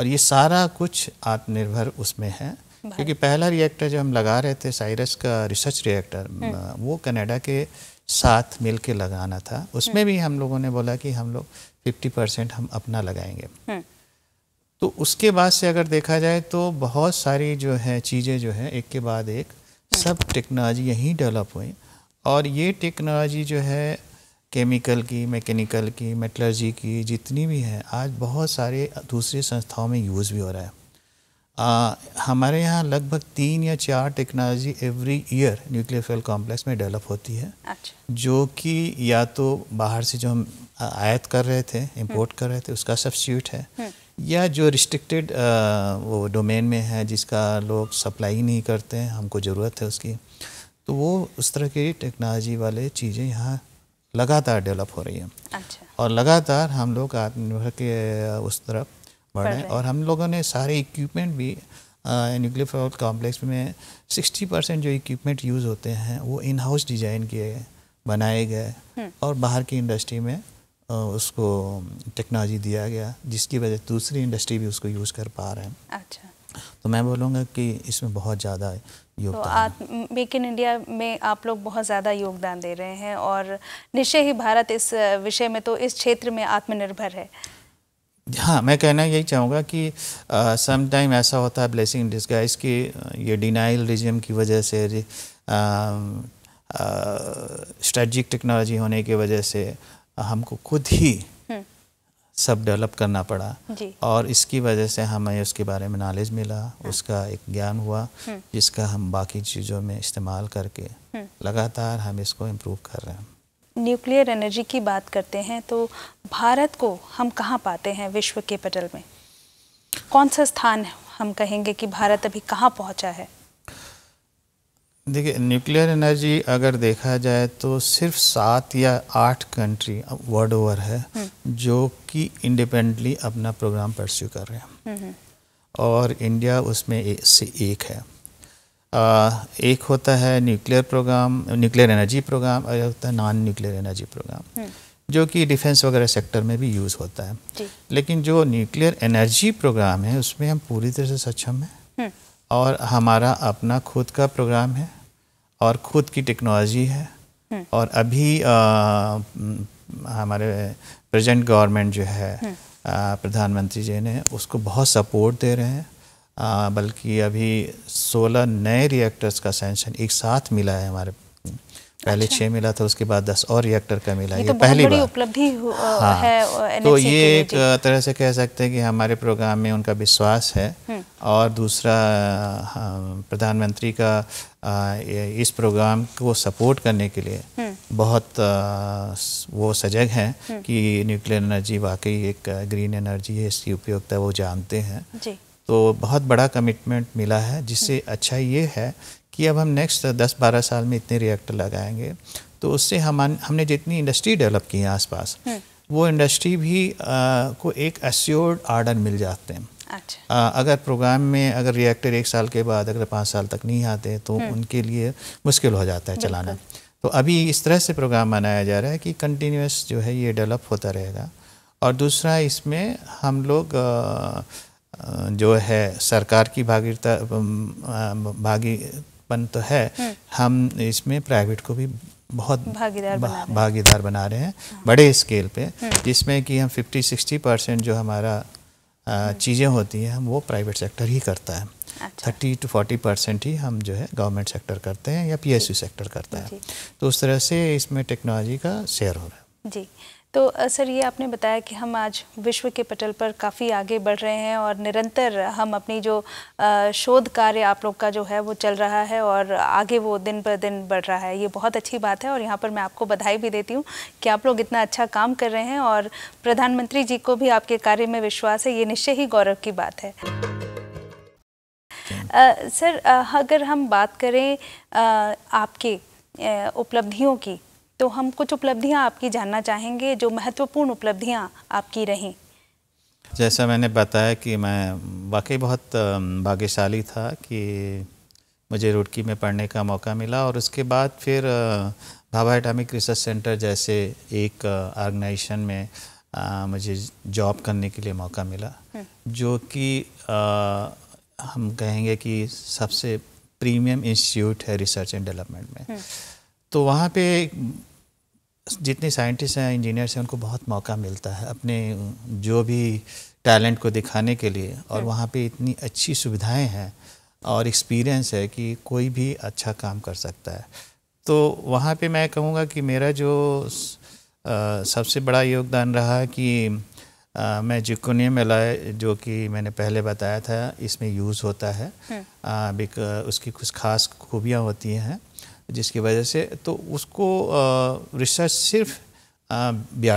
और ये सारा कुछ आत्मनिर्भर उसमें है क्योंकि पहला रिएक्टर जो हम लगा रहे थे साइरस का रिसर्च हम्म। रिएक्टर वो कनाडा के साथ मिल के लगाना था उसमें हम्म। भी हम लोगों ने बोला कि हम लोग फिफ्टी परसेंट हम अपना लगाएंगे हम्म। तो उसके बाद से अगर देखा जाए तो बहुत सारी जो है चीज़ें जो है एक के बाद एक हम्म। सब टेक्नोलॉजी यहीं डेवलप हुई और ये टेक्नोलॉजी जो है केमिकल की मैकेनिकल की मेटलर्जी की जितनी भी है आज बहुत सारे दूसरी संस्थाओं में यूज़ भी हो रहा है आ, हमारे यहाँ लगभग तीन या चार technology every year nuclear fuel complex में डेवलप होती है अच्छा। जो कि या तो बाहर से जो हम आयात कर रहे थे इंपोर्ट हम्म। कर रहे थे उसका सब्सिट्यूट है हम्म। या जो रिस्ट्रिक्टेड वो डोमेन में है जिसका लोग सप्लाई नहीं करते हैं हमको ज़रूरत है उसकी तो वो उस तरह की टेक्नोलॉजी वाले चीज़ें यहाँ लगातार डेवलप हो रही हैं अच्छा। और लगातार हम लोग आत्मनिर्भर के उस तरफ बढ़े और हम लोगों ने सारे इक्विपमेंट भी न्यूक्लियर पावर कॉम्प्लेक्स में 60 परसेंट जो इक्विपमेंट यूज़ होते हैं वो इन हाउस डिजाइन किए बनाए गए हम्म। और बाहर की इंडस्ट्री में उसको टेक्नोलॉजी दिया गया जिसकी वजह दूसरी इंडस्ट्री भी उसको यूज़ कर पा रहे हैं अच्छा तो मैं बोलूँगा कि इसमें बहुत ज़्यादा तो योगदान तो आप मेक इन इंडिया में आप लोग बहुत ज़्यादा योगदान दे रहे हैं और निश्चय ही भारत इस विषय में तो इस क्षेत्र में आत्मनिर्भर है हाँ मैं कहना यही चाहूँगा कि सम टाइम ऐसा होता है ब्लेसिंग इन डिस्गाइज कि ये डिनाइल रिजम की वजह से स्ट्रेटजिक टेक्नोलॉजी होने की वजह से हमको खुद ही हम्म। सब डेवलप करना पड़ा और इसकी वजह से हमें उसके बारे में नॉलेज मिला हाँ। उसका एक ज्ञान हुआ हम्म। जिसका हम बाकी चीज़ों में इस्तेमाल करके हम्म। लगातार हम इसको इम्प्रूव कर रहे हैं न्यूक्लियर एनर्जी की बात करते हैं तो भारत को हम कहाँ पाते हैं विश्व के पटल में कौन सा स्थान हम कहेंगे कि भारत अभी कहाँ पहुँचा है देखिए न्यूक्लियर एनर्जी अगर देखा जाए तो सिर्फ सात या आठ कंट्री वर्ल्ड ओवर है हम्म। जो कि इंडिपेंडेंटली अपना प्रोग्राम परस्यू कर रहे हैं हम्म, हम्म। और इंडिया उसमें से एक है एक होता है nuclear programme nuclear energy programme और एक होता है नॉन न्यूक्लियर एनर्जी प्रोग्राम जो कि डिफेंस वगैरह सेक्टर में भी यूज़ होता है लेकिन जो न्यूक्लियर एनर्जी प्रोग्राम है उसमें हम पूरी तरह से सक्षम हैं हम्म। और हमारा अपना खुद का प्रोग्राम है और खुद की टेक्नोलॉजी है हम्म। और अभी आ, हमारे प्रेजेंट गवर्नमेंट जो है हम्म। प्रधानमंत्री जी ने उसको बहुत सपोर्ट दे रहे हैं बल्कि अभी 16 नए रिएक्टर्स का सेंशन एक साथ मिला है हमारे पहले छः अच्छा। मिला था उसके बाद दस और रिएक्टर का मिला ये, ये तो पहली बार उपलब्धि हाँ। है तो ये एक तरह से कह सकते हैं कि हमारे प्रोग्राम में उनका विश्वास है हम्म। और दूसरा हाँ, प्रधानमंत्री का इस प्रोग्राम को सपोर्ट करने के लिए हम्म। बहुत वो सजग हैं हम्म। कि न्यूक्लियर एनर्जी वाकई एक ग्रीन एनर्जी है इसकी उपयोगिता वो जानते हैं तो बहुत बड़ा कमिटमेंट मिला है जिससे हम्म। अच्छा ये है कि अब हम नेक्स्ट दस बारह साल में इतने रिएक्टर लगाएंगे तो उससे हम हमने जितनी इंडस्ट्री डेवलप की है आसपास हम्म। वो इंडस्ट्री भी आ, को एक एस्योर्ड आर्डर मिल जाते हैं अच्छा। आ, अगर प्रोग्राम में अगर रिएक्टर एक साल के बाद अगर पाँच साल तक नहीं आते तो हम्म। उनके लिए मुश्किल हो जाता है चलाना तो अभी इस तरह से प्रोग्राम बनाया जा रहा है कि कंटिन्यूस जो है ये डेवलप होता रहेगा और दूसरा इसमें हम लोग आ, जो है सरकार की भागी भागीपन तो है हम्म। हम इसमें प्राइवेट को भी बहुत भागीदार बना रहे भागीदार बना रहे हैं हाँ। बड़े स्केल पे हम्म। जिसमें कि हम 50-60 परसेंट जो हमारा हम्म। चीज़ें होती हैं हम वो प्राइवेट सेक्टर ही करता है थर्टी टू फोर्टी परसेंट ही हम जो है गवर्नमेंट सेक्टर करते हैं या पीएसयू सेक्टर करता है तो उस तरह से इसमें टेक्नोलॉजी का शेयर हो रहा है जी तो सर ये आपने बताया कि हम आज विश्व के पटल पर काफ़ी आगे बढ़ रहे हैं और निरंतर हम अपनी जो शोध कार्य आप लोग का जो है वो चल रहा है और आगे वो दिन ब दिन बढ़ रहा है ये बहुत अच्छी बात है और यहाँ पर मैं आपको बधाई भी देती हूँ कि आप लोग इतना अच्छा काम कर रहे हैं और प्रधानमंत्री जी को भी आपके कार्य में विश्वास है ये निश्चय ही गौरव की बात है सर अगर हम बात करें आपके उपलब्धियों की तो हम कुछ उपलब्धियाँ आपकी जानना चाहेंगे जो महत्वपूर्ण उपलब्धियाँ आपकी रहीं जैसा मैंने बताया कि मैं वाकई बहुत भाग्यशाली था कि मुझे रुड़की में पढ़ने का मौका मिला और उसके बाद फिर भाभा एटामिक रिसर्च सेंटर जैसे एक ऑर्गेनाइजेशन में मुझे जॉब करने के लिए मौका मिला हम्म। जो कि हम कहेंगे कि सबसे प्रीमियम इंस्टीट्यूट है रिसर्च एंड डेवलपमेंट में हम्म। तो वहाँ पे जितने साइंटिस्ट हैं इंजीनियर्स हैं उनको बहुत मौका मिलता है अपने जो भी टैलेंट को दिखाने के लिए और हम्म। वहाँ पे इतनी अच्छी सुविधाएं हैं और एक्सपीरियंस है कि कोई भी अच्छा काम कर सकता है तो वहाँ पे मैं कहूँगा कि मेरा जो आ, सबसे बड़ा योगदान रहा कि आ, मैं जिकोनियम एलाय जो कि मैंने पहले बताया था इसमें यूज़ होता है आ, हम्म। उसकी कुछ खास खूबियाँ होती हैं जिसकी वजह से तो उसको रिसर्च सिर्फ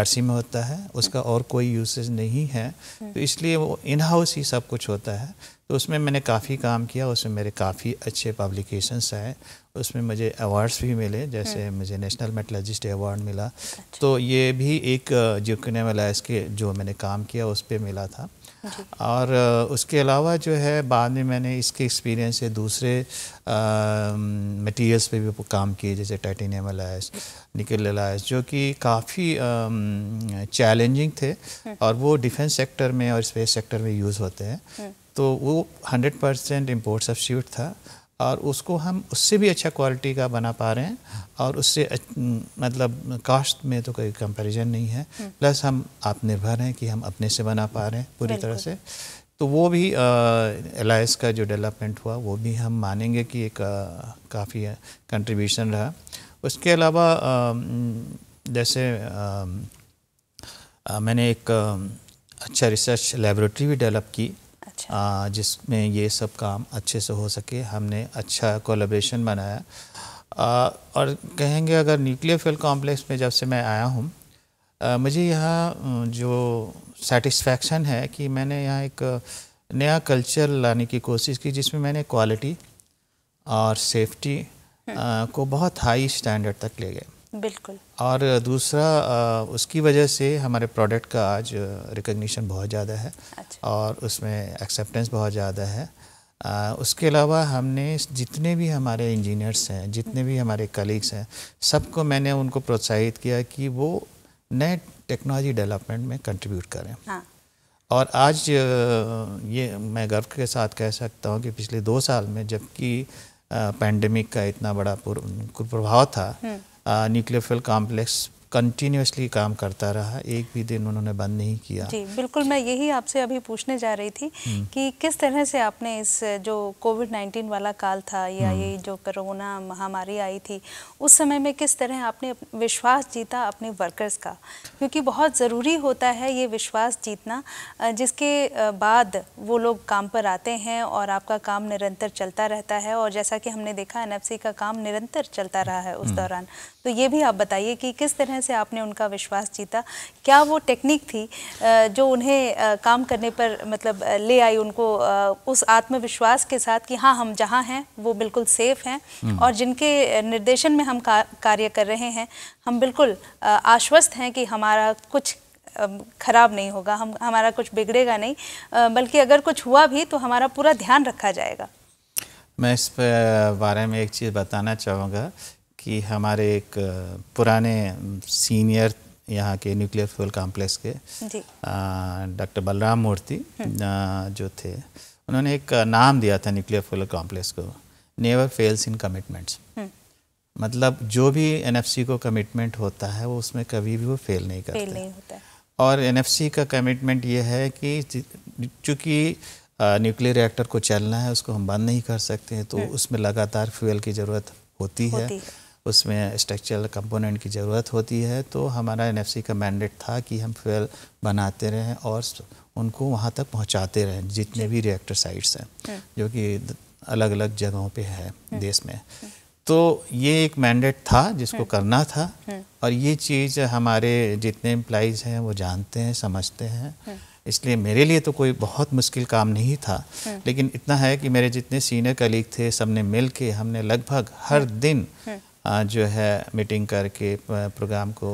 सी में होता है उसका और कोई यूसेज नहीं है हम्म। तो इसलिए वो इन हाउस ही सब कुछ होता है तो उसमें मैंने काफ़ी काम किया उसमें मेरे काफ़ी अच्छे पब्लिकेशंस आए उसमें मुझे अवार्ड्स भी मिले जैसे हम्म। मुझे नेशनल मेटलॉजिस्ट अवार्ड मिला अच्छा। तो ये भी एक जो वाला इसके जो मैंने काम किया उस पर मिला था और उसके अलावा जो है बाद में मैंने इसके एक्सपीरियंस से दूसरे मटेरियल्स पे भी काम किए जैसे टाइटेनियम अलायस निकल अलायस जो कि काफ़ी चैलेंजिंग थे हम्म। और वो डिफेंस सेक्टर में और स्पेस सेक्टर में यूज़ होते हैं हम्म। तो वो 100 परसेंट इम्पोर्ट सब्सिट्यूट था और उसको हम उससे भी अच्छा क्वालिटी का बना पा रहे हैं और उससे मतलब कास्ट में तो कोई कंपैरिजन नहीं है प्लस हम्म। हम आत्मनिर्भर हैं कि हम अपने से बना पा रहे हैं पूरी तरह से तो वो भी एल का जो डेवलपमेंट हुआ वो भी हम मानेंगे कि एक काफ़ी कंट्रीब्यूशन रहा उसके अलावा जैसे मैंने एक अच्छा रिसर्च लेबोरेटरी भी डेवलप की अच्छा। जिसमें ये सब काम अच्छे से हो सके हमने अच्छा कोलेब्रेशन बनाया आ, और कहेंगे अगर न्यूक्लियर फ्यूल कॉम्प्लेक्स में जब से मैं आया हूँ मुझे यहाँ जो सेटिस्फैक्शन है कि मैंने यहाँ एक नया कल्चर लाने की कोशिश की जिसमें मैंने क्वालिटी और सेफ्टी हाँ। को बहुत हाई स्टैंडर्ड तक ले गए बिल्कुल और दूसरा उसकी वजह से हमारे प्रोडक्ट का आज रिकग्निशन बहुत ज़्यादा है अच्छा। और उसमें एक्सेप्टेंस बहुत ज़्यादा है उसके अलावा हमने जितने भी हमारे इंजीनियर्स हैं जितने भी हमारे कलीग्स हैं सबको मैंने उनको प्रोत्साहित किया कि वो नए टेक्नोलॉजी डेवलपमेंट में कंट्रीब्यूट करें हाँ। और आज ये मैं गर्व के साथ कह सकता हूँ कि पिछले दो साल में जबकि पैंडमिक का इतना बड़ा कुप्रभाव था हम्म। Uh, nucleophile complex कंटिन्यूसली काम करता रहा एक भी दिन उन्होंने बंद नहीं किया जी बिल्कुल मैं यही आपसे अभी पूछने जा रही थी हम्म। कि किस तरह से आपने इस जो कोविड नाइन्टीन वाला काल था या हम्म। ये जो कोरोना महामारी आई थी उस समय में किस तरह आपने विश्वास जीता अपने वर्कर्स का क्योंकि बहुत ज़रूरी होता है ये विश्वास जीतना जिसके बाद वो लोग काम पर आते हैं और आपका काम निरंतर चलता रहता है और जैसा कि हमने देखा एन का काम निरंतर चलता रहा है उस हम्म। दौरान तो ये भी आप बताइए कि किस तरह तरह से आपने उनका विश्वास जीता क्या वो टेक्निक थी जो उन्हें काम करने पर मतलब ले आई उनको उस आत्मविश्वास के साथ कि हाँ हम जहाँ हैं वो बिल्कुल सेफ हैं हम्म। और जिनके निर्देशन में हम कार्य कर रहे हैं हम बिल्कुल आश्वस्त हैं कि हमारा कुछ खराब नहीं होगा हम हमारा कुछ बिगड़ेगा नहीं बल्कि अगर कुछ हुआ भी तो हमारा पूरा ध्यान रखा जाएगा मैं इस बारे में एक चीज़ बताना चाहूँगा कि हमारे एक पुराने सीनियर यहाँ के न्यूक्लियर फ्यूल कॉम्प्लेक्स के डॉक्टर बलराम मूर्ति हम्म। जो थे उन्होंने एक नाम दिया था न्यूक्लियर फ्यूल कॉम्प्लेक्स को नेवर फेल्स इन कमिटमेंट्स हम्म। मतलब जो भी एनएफसी को कमिटमेंट होता है वो उसमें कभी भी वो फेल नहीं करते फेल नहीं होता और एनएफसी का कमिटमेंट ये है कि चूँकि न्यूक्लियर रिएक्टर को चलना है उसको हम बंद नहीं कर सकते हैं तो हम्म। उसमें लगातार फ्यूल की ज़रूरत होती है उसमें स्ट्रक्चरल कंपोनेंट की ज़रूरत होती है तो हमारा एन का मैंडेट था कि हम फ्यूल बनाते रहें और उनको वहाँ तक पहुँचाते रहें जितने भी रिएक्टर साइट्स हैं हाँ। जो कि अलग अलग जगहों पे है हाँ। देश में हाँ। तो ये एक मैंडेट था जिसको करना था और ये चीज़ हमारे जितने एम्प्लाइज हैं वो जानते हैं समझते हैं इसलिए मेरे लिए तो कोई बहुत मुश्किल काम नहीं था लेकिन इतना है कि मेरे जितने सीनियर कलीग थे सब ने मिल के हमने लगभग हर दिन जो है मीटिंग करके प्रोग्राम को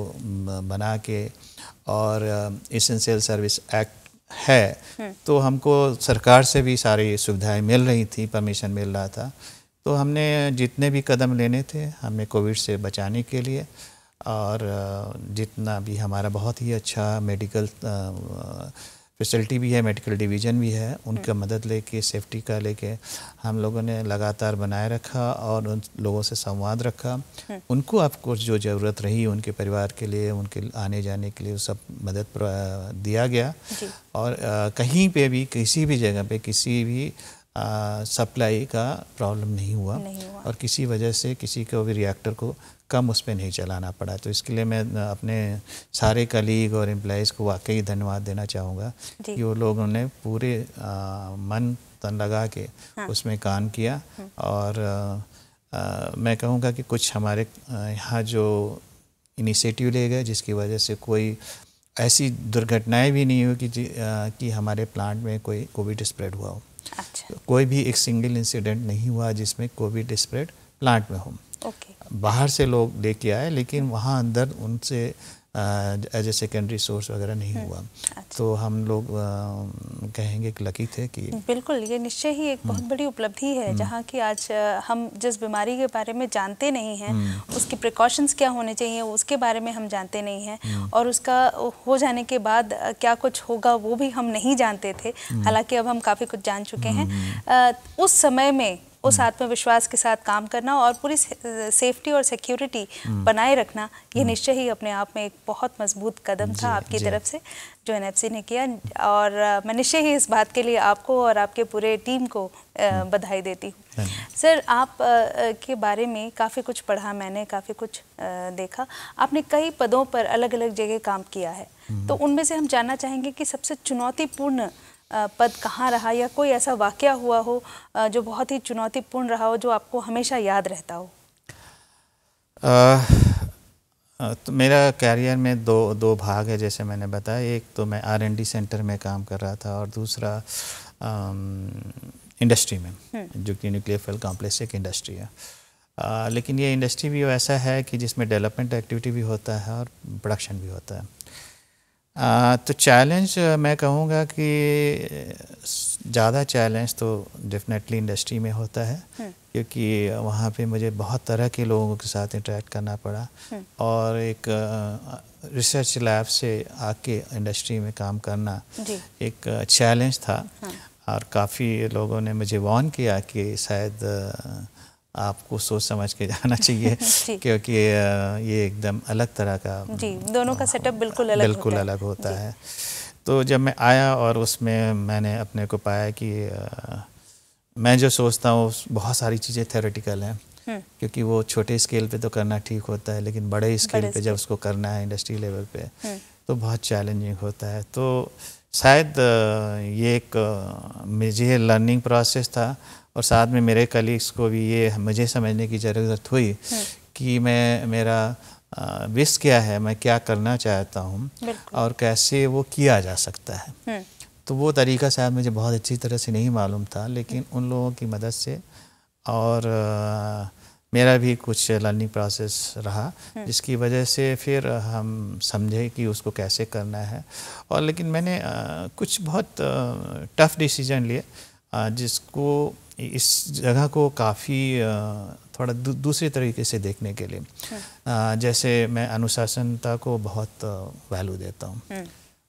बना के और इसेंशियल सर्विस एक्ट है हम्म। तो हमको सरकार से भी सारी सुविधाएं मिल रही थी परमिशन मिल रहा था तो हमने जितने भी कदम लेने थे हमने कोविड से बचाने के लिए और जितना भी हमारा बहुत ही अच्छा मेडिकल फैसिलिटी भी है मेडिकल डिवीज़न भी है हम्म। उनका मदद लेके सेफ्टी का लेके हम लोगों ने लगातार बनाए रखा और उन लोगों से संवाद रखा हम्म। उनको आपको जो ज़रूरत रही उनके परिवार के लिए उनके आने जाने के लिए सब मदद दिया गया और आ, कहीं पे भी किसी भी जगह पे किसी भी सप्लाई का प्रॉब्लम नहीं हुआ, नहीं हुआ और किसी वजह से किसी को भी रिएक्टर को कम उस पर नहीं चलाना पड़ा तो इसके लिए मैं अपने सारे कलीग और एम्प्लॉज़ को वाकई धन्यवाद देना चाहूँगा कि वो लोगों ने पूरे आ, मन तन लगा के हाँ। उसमें काम किया हम्म। और आ, आ, मैं कहूँगा कि कुछ हमारे यहाँ जो इनिशिएटिव ले गए जिसकी वजह से कोई ऐसी दुर्घटनाएं भी नहीं हुई कि कि हमारे प्लांट में कोई कोविड स्प्रेड हुआ हो अच्छा। कोई भी एक सिंगल इंसिडेंट नहीं हुआ जिसमें कोविड स्प्रेड प्लांट में हो बाहर से लोग लेके आए लेकिन वहाँ अंदर उनसे एज ए सेकेंडरी सोर्स वगैरह नहीं हम्म, हुआ अच्छा। तो हम लोग आ, कहेंगे कि लकी थे कि बिल्कुल ये निश्चय ही एक बहुत हम्म। बड़ी उपलब्धि है हम्म। जहाँ की आज हम जिस बीमारी के बारे में जानते नहीं हैं उसकी प्रिकॉशंस क्या होने चाहिए उसके बारे में हम जानते नहीं हैं और उसका हो जाने के बाद क्या कुछ होगा वो भी हम नहीं जानते थे हालांकि अब हम काफ़ी कुछ जान चुके हैं उस समय में उस आत्मविश्वास के साथ काम करना और पूरी सेफ्टी और सिक्योरिटी बनाए रखना ये हम्म। निश्चय ही अपने आप में एक बहुत मजबूत कदम था आपकी तरफ से जो एन ने किया और मैं निश्चय ही इस बात के लिए आपको और आपके पूरे टीम को हम्म। बधाई देती हूँ सर आप के बारे में काफ़ी कुछ पढ़ा मैंने काफ़ी कुछ देखा आपने कई पदों पर अलग अलग जगह काम किया है हम्म। तो उनमें से हम जानना चाहेंगे कि सबसे चुनौतीपूर्ण पद कहाँ रहा या कोई ऐसा वाक्य हुआ हो जो बहुत ही चुनौतीपूर्ण रहा हो जो आपको हमेशा याद रहता हो आ, तो मेरा कैरियर में दो दो भाग है जैसे मैंने बताया एक तो मैं आर डी सेंटर में काम कर रहा था और दूसरा आ, इंडस्ट्री में हम्म। जो कि न्यूक्लियर फिल कॉम्प्लेक्स एक इंडस्ट्री है आ, लेकिन ये इंडस्ट्री भी ऐसा है कि जिसमें डेवलपमेंट एक्टिविटी भी होता है और प्रोडक्शन भी होता है तो चैलेंज मैं कहूँगा कि ज़्यादा चैलेंज तो डेफिनेटली इंडस्ट्री में होता है हम्म। क्योंकि वहाँ पे मुझे बहुत तरह के लोगों के साथ इंटरेक्ट करना पड़ा हम्म। और एक रिसर्च लैब से आके इंडस्ट्री में काम करना एक चैलेंज था हाँ। और काफ़ी लोगों ने मुझे वॉन किया कि शायद आपको सोच समझ के जाना चाहिए क्योंकि ये एकदम अलग तरह का जी दोनों का सेटअप हाँ, बिल्कुल अलग बिल्कुल होता अलग होता है तो जब मैं आया और उसमें मैंने अपने को पाया कि मैं जो सोचता हूँ बहुत सारी चीज़ें थेरेटिकल हैं हम्म। क्योंकि वो छोटे स्केल पे तो करना ठीक होता है लेकिन बड़े स्केल पे जब उसको करना है इंडस्ट्री लेवल पे हम्म। तो बहुत चैलेंजिंग होता है तो शायद ये एक मुझे लर्निंग प्रोसेस था और साथ में मेरे कलीग्स को भी ये मुझे समझने की ज़रूरत हुई हम्म। कि मैं मेरा विश क्या है मैं क्या करना चाहता हूँ और कैसे वो किया जा सकता है हम्म। तो वो तरीका शायद मुझे बहुत अच्छी तरह से नहीं मालूम था लेकिन हम्म। उन लोगों की मदद से और आ, मेरा भी कुछ लर्निंग प्रोसेस रहा जिसकी वजह से फिर हम समझे कि उसको कैसे करना है और लेकिन मैंने आ, कुछ बहुत टफ़ डिसीजन लिए जिसको इस जगह को काफ़ी थोड़ा दू, दूसरे तरीके से देखने के लिए अच्छा। जैसे मैं अनुशासनता को बहुत वैल्यू देता हूँ हम्म।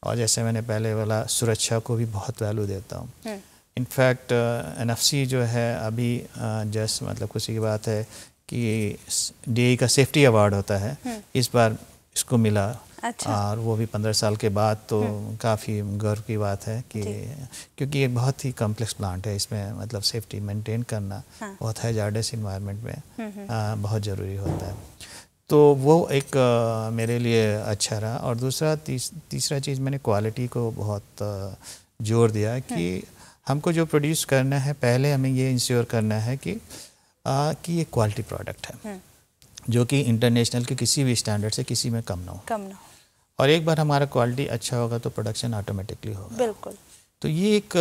और जैसे मैंने पहले वाला सुरक्षा को भी बहुत वैल्यू देता हूँ इनफैक्ट हम्म। एन जो है अभी जस्ट मतलब खुशी की बात है कि डी का सेफ्टी अवार्ड होता है हम्म। इस बार इसको मिला अच्छा। और वो भी पंद्रह साल के बाद तो हम्म। काफ़ी गर्व की बात है कि क्योंकि ये बहुत ही कॉम्प्लेक्स प्लांट है इसमें मतलब सेफ्टी मेंटेन करना हाँ। बहुत हैजार्डस इन्वायरमेंट में हम्म, हम्म। आ, बहुत ज़रूरी होता है तो वो एक आ, मेरे लिए अच्छा रहा और दूसरा तीस, तीसरा चीज़ मैंने क्वालिटी को बहुत जोर दिया कि हमको जो प्रोड्यूस करना है पहले हमें ये इंश्योर करना है कि आ, कि ये क्वालिटी प्रोडक्ट है जो कि इंटरनेशनल के किसी भी स्टैंडर्ड से किसी में कम ना हो कम ना हो और एक बार हमारा क्वालिटी अच्छा होगा तो प्रोडक्शन ऑटोमेटिकली होगा बिल्कुल तो ये एक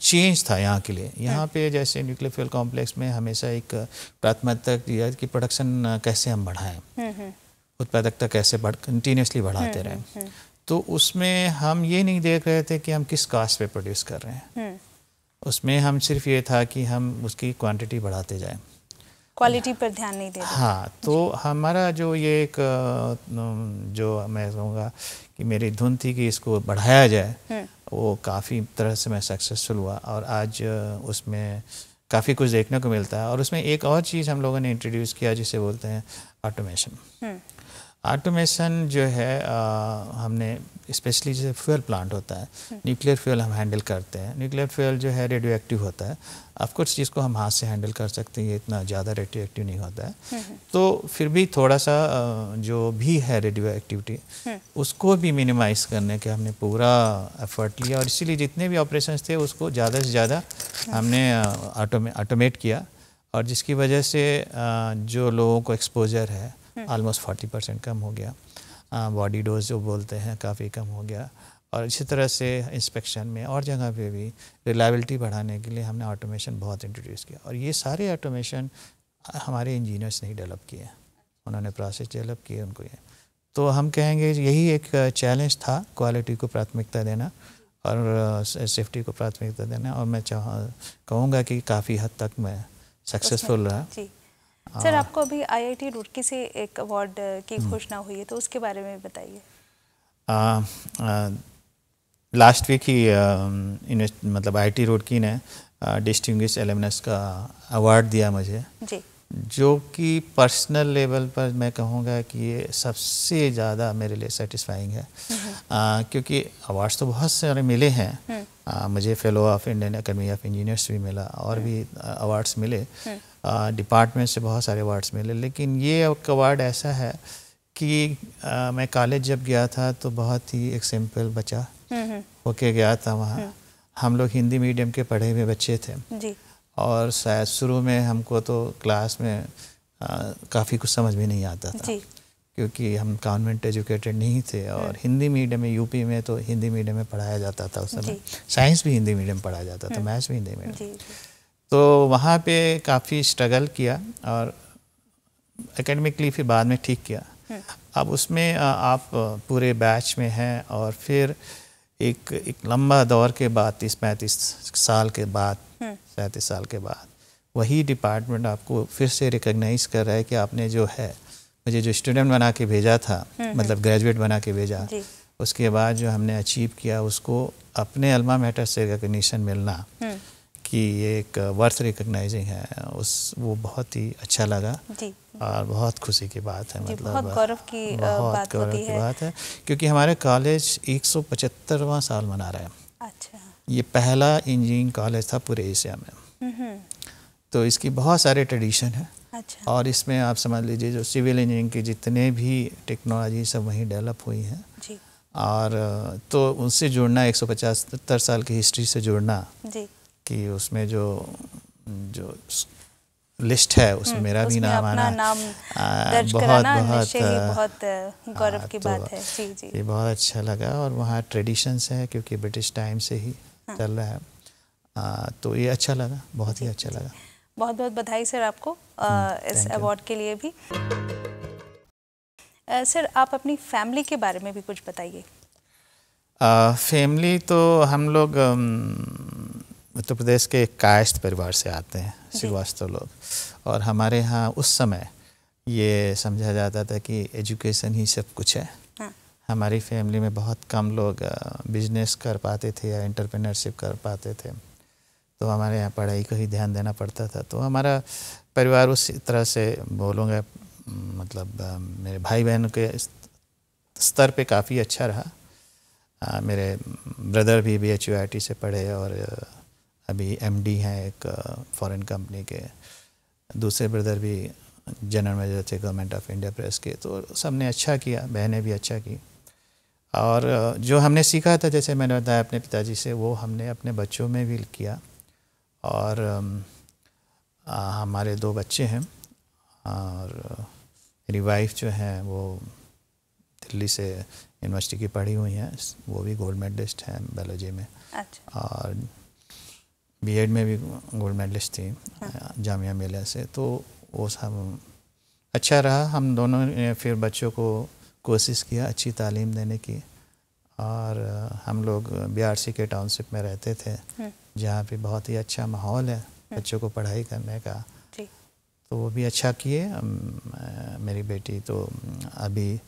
चेंज था यहाँ के लिए यहाँ हाँ। पे जैसे न्यूक्लियर फ्यूल कॉम्प्लेक्स में हमेशा एक प्राथमिकता दिया कि प्रोडक्शन कैसे हम बढ़ाएं हम्म, हम्म। उत्पादकता कैसे बढ़ कंटिन्यूसली बढ़ाते हम्म, रहें तो उसमें हम ये नहीं देख रहे थे कि हम किस कास्ट पे प्रोड्यूस कर रहे हैं उसमें हम सिर्फ ये था कि हम उसकी क्वांटिटी बढ़ाते जाएं क्वालिटी पर ध्यान नहीं दे रहे हाँ तो हमारा जो ये एक जो मैं कहूँगा कि मेरी धुन थी कि इसको बढ़ाया जाए हम्म। वो काफ़ी तरह से मैं सक्सेसफुल हुआ और आज उसमें काफ़ी कुछ देखने को मिलता है और उसमें एक और चीज़ हम लोगों ने इंट्रोड्यूस किया जिसे बोलते हैं ऑटोमेशन ऑटोमेशन जो है आ, हमने स्पेशली जैसे फ्यूल प्लांट होता है न्यूक्लियर हम्म। फ्यूल हम हैंडल करते हैं न्यूक्लियर फ्यूल जो है रेडियो एक्टिव होता है ऑफकोर्स जिसको हम हाथ से हैंडल कर सकते हैं ये इतना ज़्यादा रेडियो एक्टिव नहीं होता है हम्म, हम्म। तो फिर भी थोड़ा सा जो भी है रेडियो एक्टिविटी उसको भी मिनिमाइज करने के हमने पूरा एफर्ट लिया और इसीलिए जितने भी ऑपरेशन थे उसको ज़्यादा से ज़्यादा हमने ऑटोमेट किया और जिसकी वजह से जो लोगों को एक्सपोजर है आलमोस्ट फोर्टी परसेंट कम हो गया बॉडी डोज जो बोलते हैं काफ़ी कम हो गया और इसी तरह से इंस्पेक्शन में और जगह पे भी रिलायबिलिटी बढ़ाने के लिए हमने ऑटोमेशन बहुत इंट्रोड्यूस किया और ये सारे ऑटोमेशन हमारे इंजीनियर्स ने ही डेवलप किए उन्होंने प्रोसेस डेवलप किए उनको ये तो हम कहेंगे यही एक चैलेंज था क्वालिटी को प्राथमिकता देना और सेफ्टी uh, को प्राथमिकता देना और मैं चाह कहूँगा कि काफ़ी हद तक मैं सक्सेसफुल रहा सर हाँ। आपको अभी आईआईटी रुड़की से एक अवार्ड की हम्म। घोषणा हुई है तो उसके बारे में बताइए लास्ट वीक ही मतलब आई टी रुड़की ने डिस्टिंग्विश एलमनस का अवार्ड दिया मुझे जी जो कि पर्सनल लेवल पर मैं कहूँगा कि ये सबसे ज़्यादा मेरे लिए सेटिस्फाइंग है हम्म। आ, क्योंकि अवार्ड्स तो बहुत सारे मिले हैं हम्म। आ, मुझे fellow of Indian academy of engineers भी मिला और भी अवार्ड्स मिले डिपार्टमेंट से बहुत सारे अवार्ड्स मिले लेकिन ये अवार्ड ऐसा है कि आ, मैं कॉलेज जब गया था तो बहुत ही एक सिंपल बच्चा हम्म, हम्म। होके गया था वहाँ हम्म। हम लोग हिंदी मीडियम के पढ़े हुए बच्चे थे जी। और शायद शुरू में हमको तो क्लास में काफ़ी कुछ समझ में नहीं आता था क्योंकि हम कॉन्वेंट एजुकेटेड नहीं थे और हिंदी मीडियम में यूपी में तो हिंदी मीडियम में पढ़ाया जाता था उस समय साइंस भी हिंदी मीडियम पढ़ाया जाता था मैथ्स भी हिंदी मीडियम तो वहाँ पे काफ़ी स्ट्रगल किया और एकेडमिकली फिर बाद में ठीक किया हाँ। अब उसमें आप पूरे बैच में हैं और फिर एक एक लंबा दौर के बाद तीस पैंतीस साल के बाद हाँ। सैंतीस साल के बाद वही डिपार्टमेंट आपको फिर से रिकग्नाइज कर रहा है कि आपने जो है मुझे जो स्टूडेंट बना के भेजा था हाँ, मतलब ग्रेजुएट बना के भेजा उसके बाद जो हमने अचीव किया उसको अपने अलमा मैटर से रिकग्निशन मिलना की ये एक वर्थ रिकग्नाइजिंग है उस वो बहुत ही अच्छा लगा और बहुत खुशी की बात है मतलब बहुत गौरव की बहुत बात गौरव की है। बात है क्योंकि हमारे कॉलेज एक साल मना रहा है अच्छा ये पहला इंजीनियरिंग कॉलेज था पूरे एशिया में तो इसकी बहुत सारे ट्रेडिशन है अच्छा। और इसमें आप समझ लीजिए जो सिविल इंजीनियरिंग की जितने भी टेक्नोलॉजी सब वहीं डेवलप हुई हैं और तो उनसे जुड़ना एक सौ साल की हिस्ट्री से जुड़ना जी कि उसमें जो जो लिस्ट है उसमें हम्म, मेरा भी नाम आना नाम दर्ज बहुत कराना बहुत, बहुत गौरव की तो बात है जी जी ये बहुत अच्छा लगा और वहाँ ट्रेडिशंस है क्योंकि ब्रिटिश टाइम से ही हाँ। चल रहा है आ, तो ये अच्छा लगा बहुत ही अच्छा लगा बहुत बहुत बधाई सर आपको हम्म, इस अवार्ड के लिए भी सर आप अपनी फैमिली के बारे में भी कुछ बताइए फैमिली तो हम लोग उत्तर प्रदेश के कायस्थ परिवार से आते हैं श्रीवास्तव लोग और हमारे यहाँ उस समय ये समझा जाता था कि एजुकेशन ही सब कुछ है हाँ। हमारी फैमिली में बहुत कम लोग बिजनेस कर पाते थे या इंटरप्रेनरशिप कर पाते थे तो हमारे यहाँ पढ़ाई को ही ध्यान देना पड़ता था तो हमारा परिवार उस तरह से बोलूँगा मतलब मेरे भाई बहनों के स्तर पे काफ़ी अच्छा रहा आ, मेरे ब्रदर भी बी एच से पढ़े और अभी एमडी हैं एक फॉरेन कंपनी के दूसरे ब्रदर भी जनरल मैनेजर थे गवर्नमेंट ऑफ इंडिया प्रेस के तो सब ने अच्छा किया बहनें भी अच्छा की और जो हमने सीखा था जैसे मैंने बताया अपने पिताजी से वो हमने अपने बच्चों में भी किया और आ, हमारे दो बच्चे हैं और मेरी वाइफ जो हैं वो दिल्ली से यूनिवर्सिटी की पढ़ी हुई हैं वो भी गोल्ड मेडलिस्ट हैं बायोलॉजी में अच्छा। और एड में भी गोल्ड मेडलिस्ट थी हाँ। जामिया मेला से तो वो सब अच्छा रहा हम दोनों ने फिर बच्चों को कोशिश किया अच्छी तालीम देने की और हम लोग बीआरसी के टाउनशिप में रहते थे हाँ। जहाँ पे बहुत ही अच्छा माहौल है हाँ। बच्चों को पढ़ाई करने का तो वो भी अच्छा किए मेरी बेटी तो अभी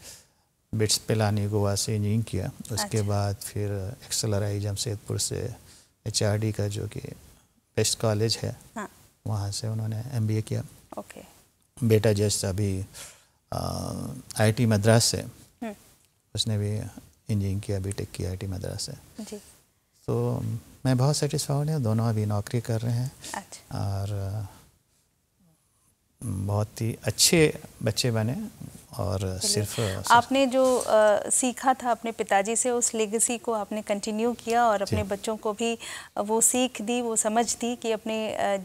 बिट्स पिलानी गोवा से इंजीनियरिंग किया उसके अच्छा। बाद फिर एक्सलर आई जमशेदपुर से एच का जो कि बेस्ट कॉलेज है हाँ. वहाँ से उन्होंने एम किया ओके बेटा जस्ट अभी आईटी मद्रास से हुँ. हम्म। उसने भी इंजीनियरिंग किया बी टेक किया आई मद्रास से जी तो मैं बहुत सेटिस्फाइड हूँ दोनों अभी नौकरी कर रहे हैं अच्छा। और बहुत ही अच्छे बच्चे बने और सिर्फ आपने जो आ, सीखा था अपने पिताजी से उस लेगेसी को आपने कंटिन्यू किया और अपने बच्चों को भी वो सीख दी वो समझ दी कि अपने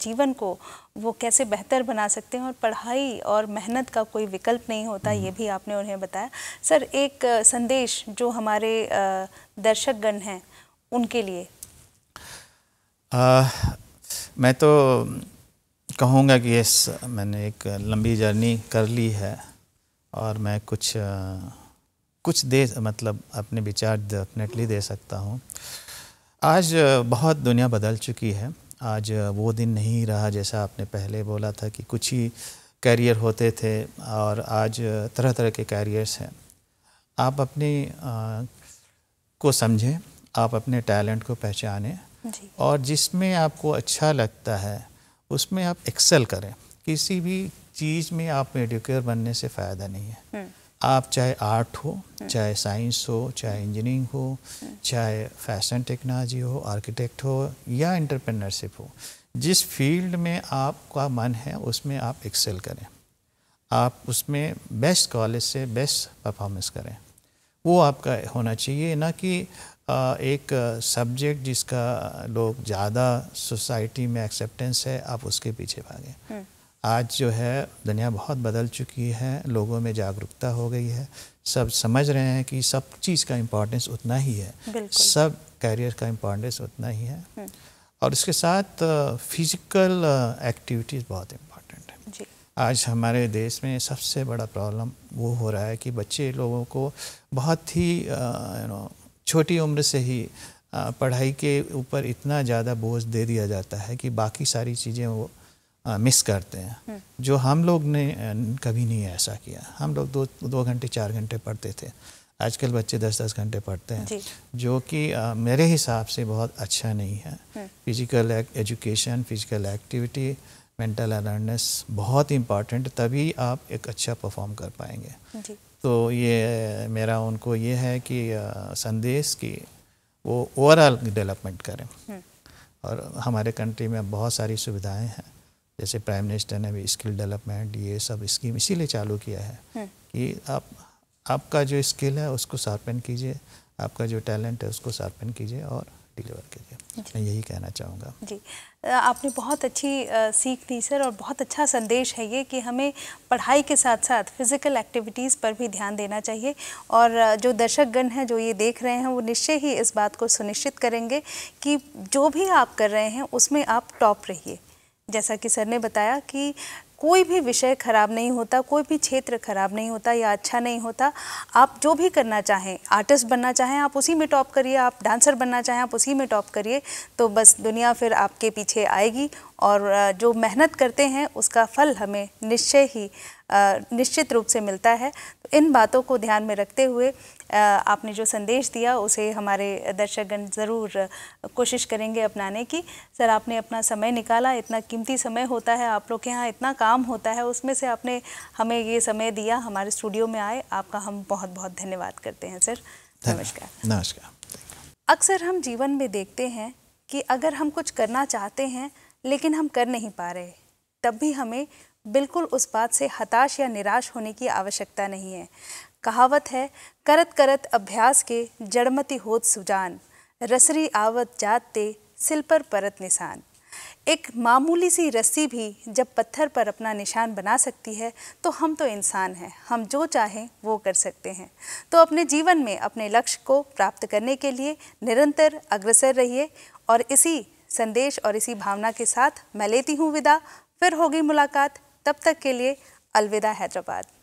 जीवन को वो कैसे बेहतर बना सकते हैं और पढ़ाई और मेहनत का कोई विकल्प नहीं होता ये हम्म। भी आपने उन्हें बताया सर एक संदेश जो हमारे दर्शकगण हैं उनके लिए आ, मैं तो कहूँगा कि यस मैंने एक लंबी जर्नी कर ली है और मैं कुछ कुछ दे मतलब अपने विचार डेफिनेटली दे सकता हूँ आज बहुत दुनिया बदल चुकी है आज वो दिन नहीं रहा जैसा आपने पहले बोला था कि कुछ ही कैरियर होते थे और आज तरह तरह के कैरियर्स हैं आप अपनी आ, को समझें आप अपने टैलेंट को पहचानें और जिसमें आपको अच्छा लगता है उसमें आप एक्सेल करें किसी भी चीज़ में आप मेडिकेयर बनने से फ़ायदा नहीं है हम्म। आप चाहे आर्ट हो हम्म। चाहे साइंस हो चाहे इंजीनियरिंग हो हम्म। चाहे फैशन टेक्नोलॉजी हो आर्किटेक्ट हो या इंटरप्रेनरशिप हो जिस फील्ड में आपका मन है उसमें आप एक्सेल करें आप उसमें बेस्ट कॉलेज से बेस्ट परफॉर्मेंस करें वो आपका होना चाहिए ना कि एक सब्जेक्ट जिसका लोग ज़्यादा सोसाइटी में एक्सेप्टेंस है आप उसके पीछे भागें आज जो है दुनिया बहुत बदल चुकी है लोगों में जागरूकता हो गई है सब समझ रहे हैं कि सब चीज़ का इम्पोर्टेंस उतना ही है सब कैरियर का इम्पोर्टेंस उतना ही है हम्म। और इसके साथ फिज़िकल एक्टिविटीज़ बहुत इम्पॉर्टेंट है आज हमारे देश में सबसे बड़ा प्रॉब्लम वो हो रहा है कि बच्चे लोगों को बहुत ही यू नो छोटी उम्र से ही पढ़ाई के ऊपर इतना ज़्यादा बोझ दे दिया जाता है कि बाकी सारी चीज़ें वो मिस करते हैं हम्म। जो हम लोग ने कभी नहीं ऐसा किया हम लोग दो दो घंटे चार घंटे पढ़ते थे आजकल बच्चे दस दस घंटे पढ़ते हैं जो कि मेरे हिसाब से बहुत अच्छा नहीं है physical education physical activity mental awareness बहुत इम्पॉर्टेंट तभी आप एक अच्छा परफॉर्म कर पाएंगे तो ये मेरा उनको ये है कि संदेश की वो ओवरऑल डेवलपमेंट करें हम्म। और हमारे कंट्री में बहुत सारी सुविधाएं हैं जैसे प्राइम मिनिस्टर ने भी स्किल डेवलपमेंट ये सब स्कीम इसीलिए चालू किया है हाँ। कि आप आपका जो स्किल है उसको शार्पन कीजिए आपका जो टैलेंट है उसको शार्पन कीजिए और डिलीवर कीजिए मैं यही कहना चाहूँगा जी आपने बहुत अच्छी सीख दी सर और बहुत अच्छा संदेश है ये कि हमें पढ़ाई के साथ साथ फिज़िकल एक्टिविटीज़ पर भी ध्यान देना चाहिए और जो दर्शकगण हैं जो ये देख रहे हैं वो निश्चय ही इस बात को सुनिश्चित करेंगे कि जो भी आप कर रहे हैं उसमें आप टॉप रहिए जैसा कि सर ने बताया कि कोई भी विषय खराब नहीं होता कोई भी क्षेत्र खराब नहीं होता या अच्छा नहीं होता आप जो भी करना चाहें आर्टिस्ट बनना चाहें आप उसी में टॉप करिए आप डांसर बनना चाहें आप उसी में टॉप करिए तो बस दुनिया फिर आपके पीछे आएगी और जो मेहनत करते हैं उसका फल हमें निश्चय ही निश्चित रूप से मिलता है तो इन बातों को ध्यान में रखते हुए आपने जो संदेश दिया उसे हमारे दर्शकगण ज़रूर कोशिश करेंगे अपनाने की सर आपने अपना समय निकाला इतना कीमती समय होता है आप लोग के यहाँ इतना काम होता है उसमें से आपने हमें ये समय दिया हमारे स्टूडियो में आए आपका हम बहुत बहुत धन्यवाद करते हैं सर नमस्कार नमस्कार अक्सर हम जीवन में देखते हैं कि अगर हम कुछ करना चाहते हैं लेकिन हम कर नहीं पा रहे तब भी हमें बिल्कुल उस बात से हताश या निराश होने की आवश्यकता नहीं है कहावत है करत करत अभ्यास के जड़मति होत सुजान रसरी आवत जात ते सिल पर परत निशान एक मामूली सी रस्सी भी जब पत्थर पर अपना निशान बना सकती है तो हम तो इंसान हैं हम जो चाहें वो कर सकते हैं तो अपने जीवन में अपने लक्ष्य को प्राप्त करने के लिए निरंतर अग्रसर रहिए और इसी संदेश और इसी भावना के साथ मैं लेती हूँ विदा फिर होगी मुलाकात तब तक के लिए अलविदा हैदराबाद